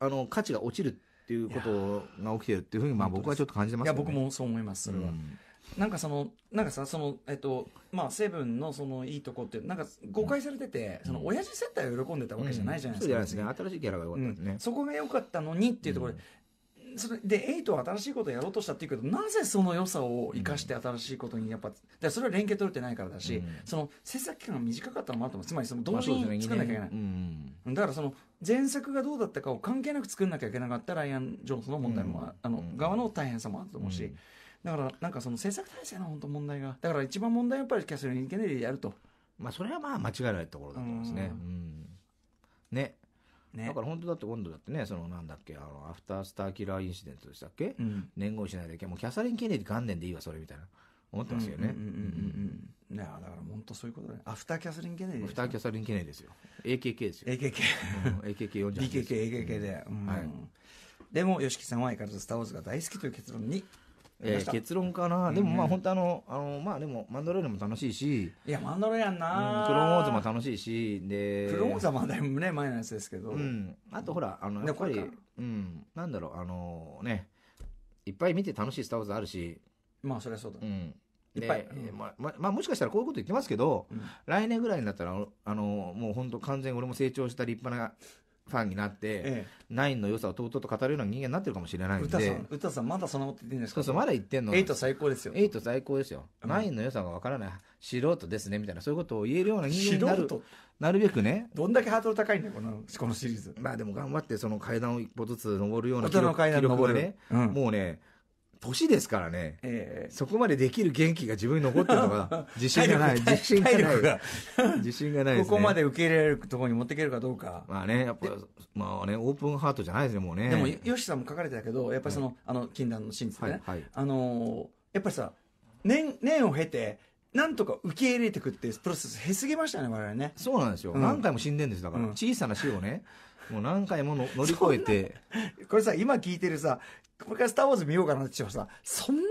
[SPEAKER 2] あの価値が落ちるっていうことが起きてるっていうふうにまあ僕はちょっと感じてます、ね、いや僕もそう思いますそれは、うん
[SPEAKER 1] なんかその、なんかさ、その、えっと、まあ、セブンのそのいいとこって、なんか誤解されてて、その、親父接待を喜んでたわけじゃないじゃないですか。そうじゃないですね。新しいキャラが良かったそこが良かったのにっていうところで、それで8は新しいことをやろうとしたっていうけどなぜその良さを生かして新しいことにやっぱそれは連携取れてないからだし、うん、その制作期間が短かったのもあると思うつまりその同時に作らなきゃいけない、まあねうん、だからその前作がどうだったかを関係なく作らなきゃいけなかったライアン・ジョンソンの問題も、うん、あの側の大変さもあると思うし、だからなんかその政策体制の本当問題がだから一番問題はやっぱりキャスリン・ケネディでやるとまあそれはまあ間違いないところだと思いますねうん
[SPEAKER 2] ねね、だから本当だって今度だってねそのなんだっけあのアフタースターキラーインシデントでしたっけ、うん、年号しないでもうキャサリン・ケネディ元年でいいわそれみたいな思ってますよね。
[SPEAKER 1] ねやだから本当そういうことね。アフターキャサリン・ケネディ、アフターキャサリン・ケネディですよ。AKK ですよ。AKK。うん、AKK48。BKK、AKK で。うん、はい。でも、吉木さんは相変わらずスター・ウォーズが大好きという結論にえー、結論かな、でもまあ本当あの、あのまあでもマンドロイドも楽しいし、いや、マンドロイやんな、うん、クローンウォーズも
[SPEAKER 2] 楽しいし、で、クローンウォーズはまだね、
[SPEAKER 1] 前のやつですけど、うん、あとほら、あのやっぱり、
[SPEAKER 2] うん、なんだろう、あのね、いっぱい見て楽しいスター・ウォーズあるし、
[SPEAKER 1] まあそりゃそうだ。うん
[SPEAKER 2] で、うん、まままあ、もしかしたらこういうこと言ってますけど、うん、来年ぐらいになったらあのもう本当完全に俺も成長した立派なファンになって、ナインの良さをとうとうと語るような人間になってるかもしれないんで、ウ
[SPEAKER 1] さん、さんまだそんなこと言ってんですかそうそう、まだ言ってんの。エイト
[SPEAKER 2] 最高ですよ。エイト最高ですよ。ナインの良さがわからない、素人ですね、みたいな、そういうことを言えるような人間になるなるべくね。どんだけハードル高いんだよ、このこのシリーズ。まあでも頑張って、その階段を一歩ずつ登るような記録、記録うん、もう
[SPEAKER 1] ね、年ですからね、えー、そこまでできる元気が自分に残ってるのが自信がない自信がない自信がない、ね、ここまで受け入れられるところに持っていけるかどうか
[SPEAKER 2] まあねやっぱまあねオープンハートじゃないですねもうねでもよ
[SPEAKER 1] しさんも書かれてたけどやっぱりその,、あの禁断の真実ね、はいはい、あのー、やっぱりさ年年を経てなんとか受け入れていくっていうプロセスへすぎましたね我々ねそうなんですよ、うん、何回も死んでんですだから、うん、小さな死をねもう何回もの乗り越えて。これさ、今聞いてるさ、これからスター・ウォーズ見ようかなって人はさ、そんな、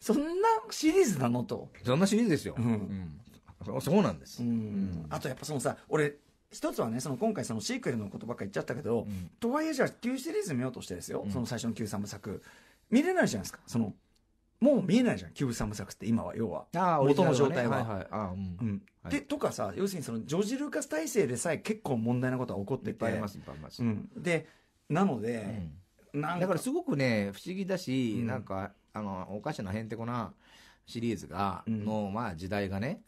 [SPEAKER 1] そんなシリーズなのと。そんなシリーズですよ。うん。うん、そうなんです。うん。あとやっぱそのさ、俺、一つはね、その今回そのシークエルのことばっか言っちゃったけど、うん、とはいえじゃあ旧シリーズ見ようとしてですよ、うん、その最初の旧三部作。見れないじゃないですか、そのもう見えないじゃんキューブサムサクスって今は要は元の状態は。はいはい、あうん、でとかさ要するにそのジョージ・ルーカス体制でさえ結構問題なことは起こっててでなので、なんだからすごくね不思議
[SPEAKER 2] だし、なんかあのおかしなへんてこなシリーズが、の、まあ、時代がね、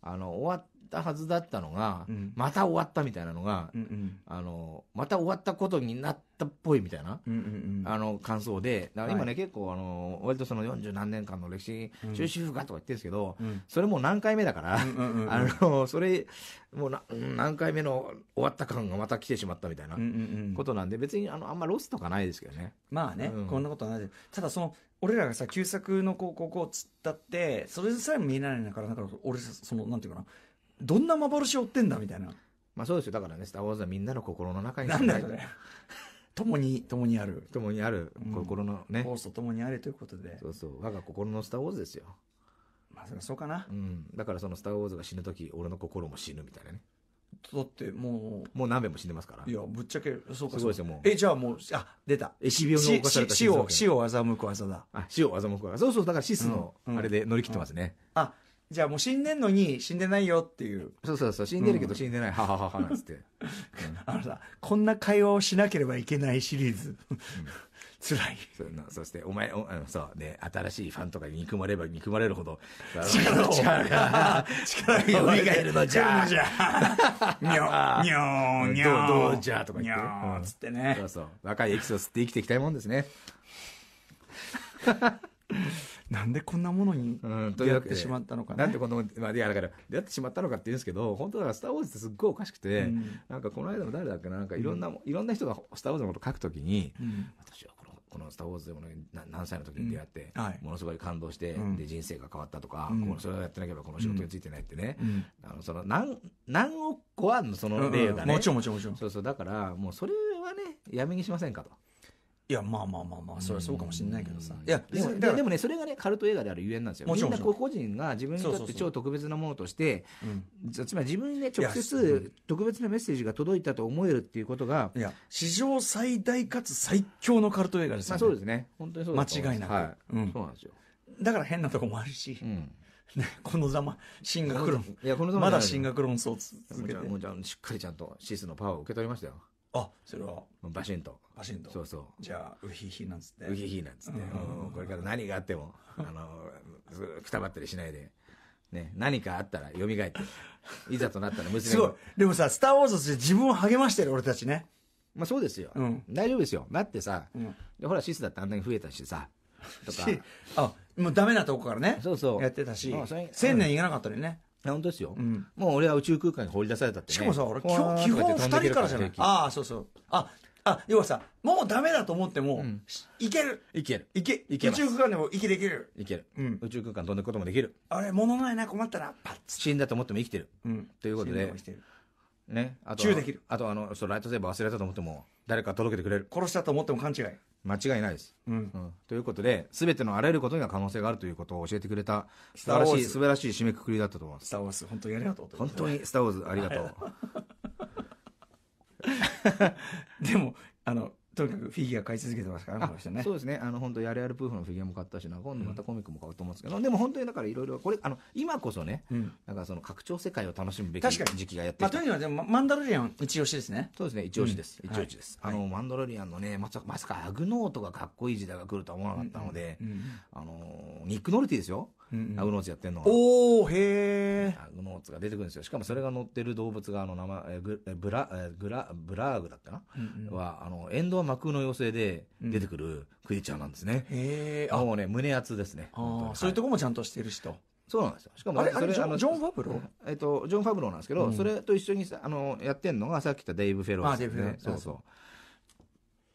[SPEAKER 2] あの終わっったはずだったのが、うん、また終わったみたいなのが、うんうん、あのまた終わったことになったっぽいみたいな、うんうんうん、あの感想でだから今ね、はい、結構あの割とその40何年間の歴史終止符がとか言ってるんですけど、うん、それもう何回目だから、うんうんうん、(laughs) あのそれもう何回目の終わった感がまた
[SPEAKER 1] 来てしまったみたいなことなんで、うんうんうん、別にあのあんまロスとかないですけどね。まあね、うん、こんなことないただその俺らがさ旧作のこうこうこうつったってそれさえも見えないからだから俺そのなんていうかなどんな幻を追ってんだみたいな。まあそうですよ。だからね、スター・ウォーズはみんなの心の中になんだよね。共に、共にある。共にある、心のね。ホースと共にあれということで。そうそう。我が心のスター・ウォーズですよ。まあ、そうかな。うん。
[SPEAKER 2] だからそのスター・ウォーズが死ぬ時、俺の心も死ぬみたいなね。
[SPEAKER 1] だってもう。もう何べんも死んでますから。いや、ぶっちゃけ、そうか。すごいですよ、もう。え、じゃあもう、あ、出た。え、死病に死を、死を欺く技だ。あ、死を欺く技。そうそう、だからシスの、あれで乗り切ってますね。あ、じゃあもう死んでんのに死んでないよっていう。そうそうそう、死んでるけど死んでない。ははははなんつって。(laughs) あのさ、こんな会話をしなければいけないシリーズ。(laughs) 辛いそのそし
[SPEAKER 2] てお前おあのそう、ね、新しいファンとかに憎まれば憎まれるほど力を (laughs) 力が力が蘇るのじゃじ
[SPEAKER 1] ゃにょにょにょどうじゃとか言ってにょつっ
[SPEAKER 2] てね、そうそう若いエキスを吸って生きていきたいもんですね
[SPEAKER 1] なんでこんなものに出会ってしまったのかね、うん、なんでこんなもの、
[SPEAKER 2] まあ、いやだから出会ってしまったのかって言うんですけど本当だから「スター・ウォーズ」ってすっごいおかしくて、うん、なんかこの間も誰だっけななんかいろんな、うん、いろんな人が「スター・ウォーズ」のこと書くときに、私はこの「このスター・ウォーズ」でも、ね、何歳の時に出会って、はい、ものすごい感動して、で人生が変わったとか、このそれをやってなければこの仕事についてないってね、あのその何何億個あるのその例がね、もちろんもちろんもちろんそうそうだからもうそれはねやめにしませんかと。いやまあまあまあまあそれはそうかもしれないけどさ、いやでもでもねそれがねカルト映画であるゆえんなんですよみんな個人が自分にとって超特別なものとしてつまり自分にね直接特別なメッセージが届いたと思える
[SPEAKER 1] っていうことがいや、史上最大かつ最強のカルト映画ですよね、そうですね
[SPEAKER 2] 本当にそう間違いなく、はい
[SPEAKER 1] うん、そうなんですよだから変なとこもあるし、うんね、このざま進学論いやこのざままだ進
[SPEAKER 2] 学論争続けてもうじゃしっかりちゃんとシスのパワーを受け取りましたよあそれはバシンとバシンとそうそうじゃあウヒヒなんつってウヒヒなんつって、うん、これから何があっても (laughs) あのくたばったりしないで。ね、何かあったら蘇って、いざとなったら (laughs) 娘すごい。
[SPEAKER 1] でもさ、スター・ウォーズとして自分を励ましてる
[SPEAKER 2] 俺たちね。まあそうですよ。うん、大丈夫ですよ。だってさ、うん、でほら、シスだってあんなに増えたし
[SPEAKER 1] さ、とか。あ、もうダメなとこからね。そうそう。やってたし、1000年いかなかったのにね。
[SPEAKER 2] 本当ですよ、うん、
[SPEAKER 1] もう俺は宇宙空間に放り出されたって、ね、しかもさ俺基本2人からじゃないああそうそうああ要はさもうダメだと思っても、うん、いけるいけるいけいけ宇宙空間でも息できる
[SPEAKER 2] いける、うん、宇宙空間飛んでいくこともできる
[SPEAKER 1] あれ物ないな困ったら
[SPEAKER 2] パッ死んだと思っても生きてる、うん、ということでね、あとチューできるあとあのそうライトセーバー忘れたと思っても誰か届けてくれる殺したと思っても勘違い間違いないです、うんうん、ということで全てのあらゆることには可能性があるということを教えてくれた素晴らしい素晴らしい締めくくりだった
[SPEAKER 1] と思います「スター・ウォーズ」本当にありがとう本当に「スター・ウォーズ」ありがとう (laughs) (laughs) でもあのとにかくフィギュア買い続けてますから、この人ね。そう
[SPEAKER 2] ですね。あの、本当やれやれプーフのフィギュアも買ったしな、今度またコミックも買うと思うんですけど、うん、でも本当にだからいろいろ、これ、あの、今こそね、うん、なんかその拡張世界を楽しむべき時期がやってきた。まあ、とにかはでも、マンダロリアン一押しですね。そうですね、一押しです。うん、一押しです、はい。あの、マンダロリアンのね、まさか、まさかアグノートがかっこいい時代が来るとは思わなかったので、あの、ニック・ノルティですよ。うんうん、アグノーツやってんのおおへえアグノーツが出てくるんですよしかもそれが乗ってる動物があの名前えグブラえグラブラーグだったな、うんうん、はあのエンドは魔空の妖精で出てくるクリーチャーなんですね、うん、へえもうね胸熱ですねああそういうとこもちゃんとしてる人そうなんですよ。しかもあれ、あれジョン・ジョンファブローえっと、ジョン・ファブローなんですけど、うん、それと一緒にさあのやってんのが、さっき言ったデイブ・フェローですね。ああそうそ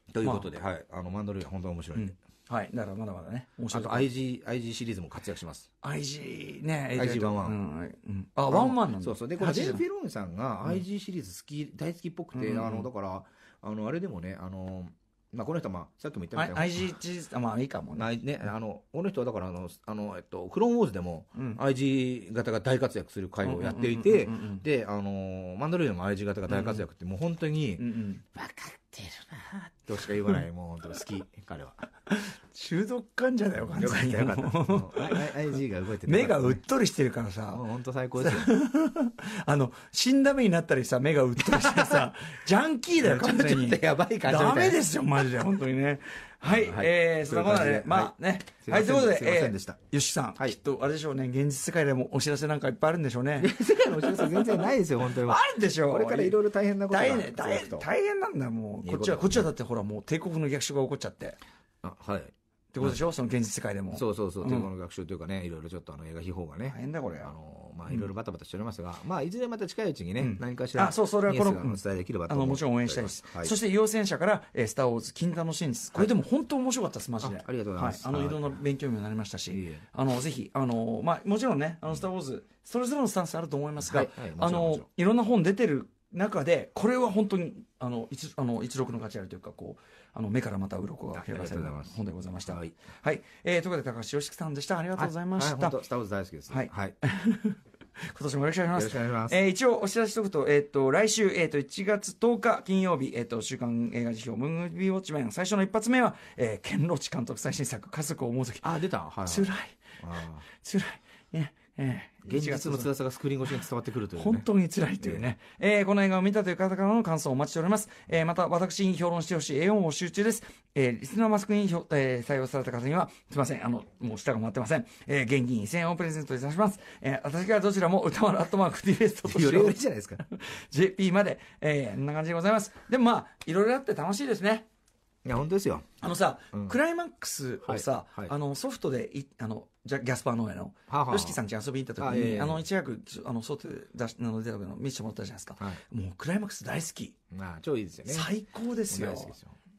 [SPEAKER 2] う。ということで、まあ、はい。あの、マンドリーは本当に面白い、うん
[SPEAKER 1] はい、だからまだまだね、面白い。あと
[SPEAKER 2] IG、IG シリーズも活躍します。IG ね、IG11。う
[SPEAKER 1] ん、あ、ワンワンなんだ。そうそう。で、これ、ジェフ・フィローンさんが IG
[SPEAKER 2] シリーズ好き、大好きっぽくて、あの、だから、あの、あれでもね、あの、まあ、この人は、まあ、さっきも言ったみたいな。
[SPEAKER 1] IG、まあ、いい
[SPEAKER 2] かもね。ね、あの、この人は、だから、あの、あの、えっと、フローンウォーズでも、IG 型が大活躍する会をやっていて、で、あの、マンドルイドも IG 型が大活躍って、もう本当
[SPEAKER 1] に、わかる。
[SPEAKER 2] ってるなしか言わない、もう本当好き、彼は。
[SPEAKER 1] 中毒患者だよ、完全に。よかった I- IG が動いて目がうっとりしてるからさ、本当最高ですよ。(laughs) あの、死んだ目になったりさ、目がうっとりしてさ、ジャンキーだよ、(laughs) 完全に。ちょっとやばい感じダメですよ、マジで、本当にね。はい、はい、えー、そんなことで、まあね。
[SPEAKER 2] はい、ということで、えー、
[SPEAKER 1] よしさん、はい、きっと、あれでしょうね、現実世界でもお知らせなんかいっぱいあるんでしょうね。現実世界のお知らせ全然ないですよ、本当に。あるでしょう。これからいろいろ大変なことが大変、大変、大変なんだ、もう。こっちは、こっちはだってほら、もう帝国の逆襲が起こっちゃって。あ、はい。ってことでしょ、うその現実世界でも。そうそうそう、帝国の学習というかね、いろいろちょっとあの映画秘宝がね。大変だ、これ。あのまあ、いろいろバタバタしておりますが、まあ、いずれまた近いうちにね、うん、何かしらあそうそれはこのお伝えできればと思います、もちろん応援したいです、はい、そして陽戦者から「えー、スター・ウォーズ金田の真実」これでも本当面白かったですマジでありがとうございます、はい、あのいろんな勉強にもなりましたし、あのぜひあの、まあ、もちろんね「あのスター・ウォーズ」それぞれのスタンスあると思いますが、あのいろんな本出てる中でこれは本当にあの一あの一力の価値あるというかこうあの目からまた鱗が広がる本でございました。はい、はい、えー、ということで高橋良樹さんでした。ありがとうございました。はい、はい、スターウォーズ大好きです、はい。はい (laughs) (laughs) 今年もよろしくお願いします。よえー、一応お知らせしておくと、えっ、ー、と、来週、えっ、ー、と、1月10日金曜日、えっ、と、週刊映画辞表、ムービーウォッチメン、最初の一発目は、えー、ケンロチ監督最新作、家族を思うとき。あ、出たはい、はい、辛い。辛い。ね、えー現実の辛さがスクリーン越しに伝わってくるという、ね、本当に辛いというね、えー、この映画を見たという方からの感想をお待ちしております、えー、また私に評論してほしい A4 を集中です、えー、リスナーマスクに、えー、採用された方にはすみませんあのもう下が回ってません、えー、現金1000円をプレゼントいたします、えー、私からどちらも歌丸アットマークィ TBS とよりよりじゃないですか JP (laughs) まで、えー、こんな感じでございますでもまあいろいろあって楽しいですねいや本当ですよあのさ、うん、クライマックスをさ、はいはい、あのソフトでいあのじゃギャスパー農園の y o s さんち遊びに行った時に、えー、あの一ちあの外出しあの出たの見せてもらったじゃないですか、はい、もうクライマックス大好きあ超いいですよね最高ですよ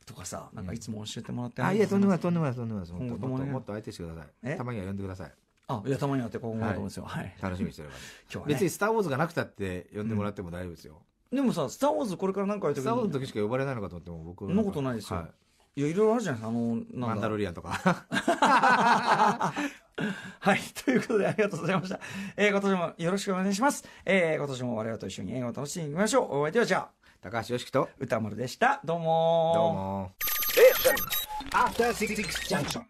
[SPEAKER 1] とかさなんかいつも教えてもらって、うん、あいやとんでもないと
[SPEAKER 2] んでもないとんでもないもっともっともっ
[SPEAKER 1] と相手してくださいたまには呼んでくださいあいやたまにはってう思もと思うんですよ、はい、はい、楽しみにしてれば、(laughs) 今
[SPEAKER 2] 日は、ね、別に「スター・ウォーズ」がなくたって呼んでもらっても大丈夫ですよ、
[SPEAKER 1] うん、でもさ「スター・ウォーズ」これから何かやってくるスター・ウォーズの時しか呼ばれないのかと思っても僕そんなことないですよ、はいいや、いろいろあるじゃないですか。あの、マンダロリアンとか。(laughs) (laughs) はい。ということで、ありがとうございました。えー、今年もよろしくお願いします。えー、今年も我々と一緒に英語を楽しんでいきましょう。お相手はじゃあ、高橋よしきと歌丸でした。どうもどうもえ After 66 junction.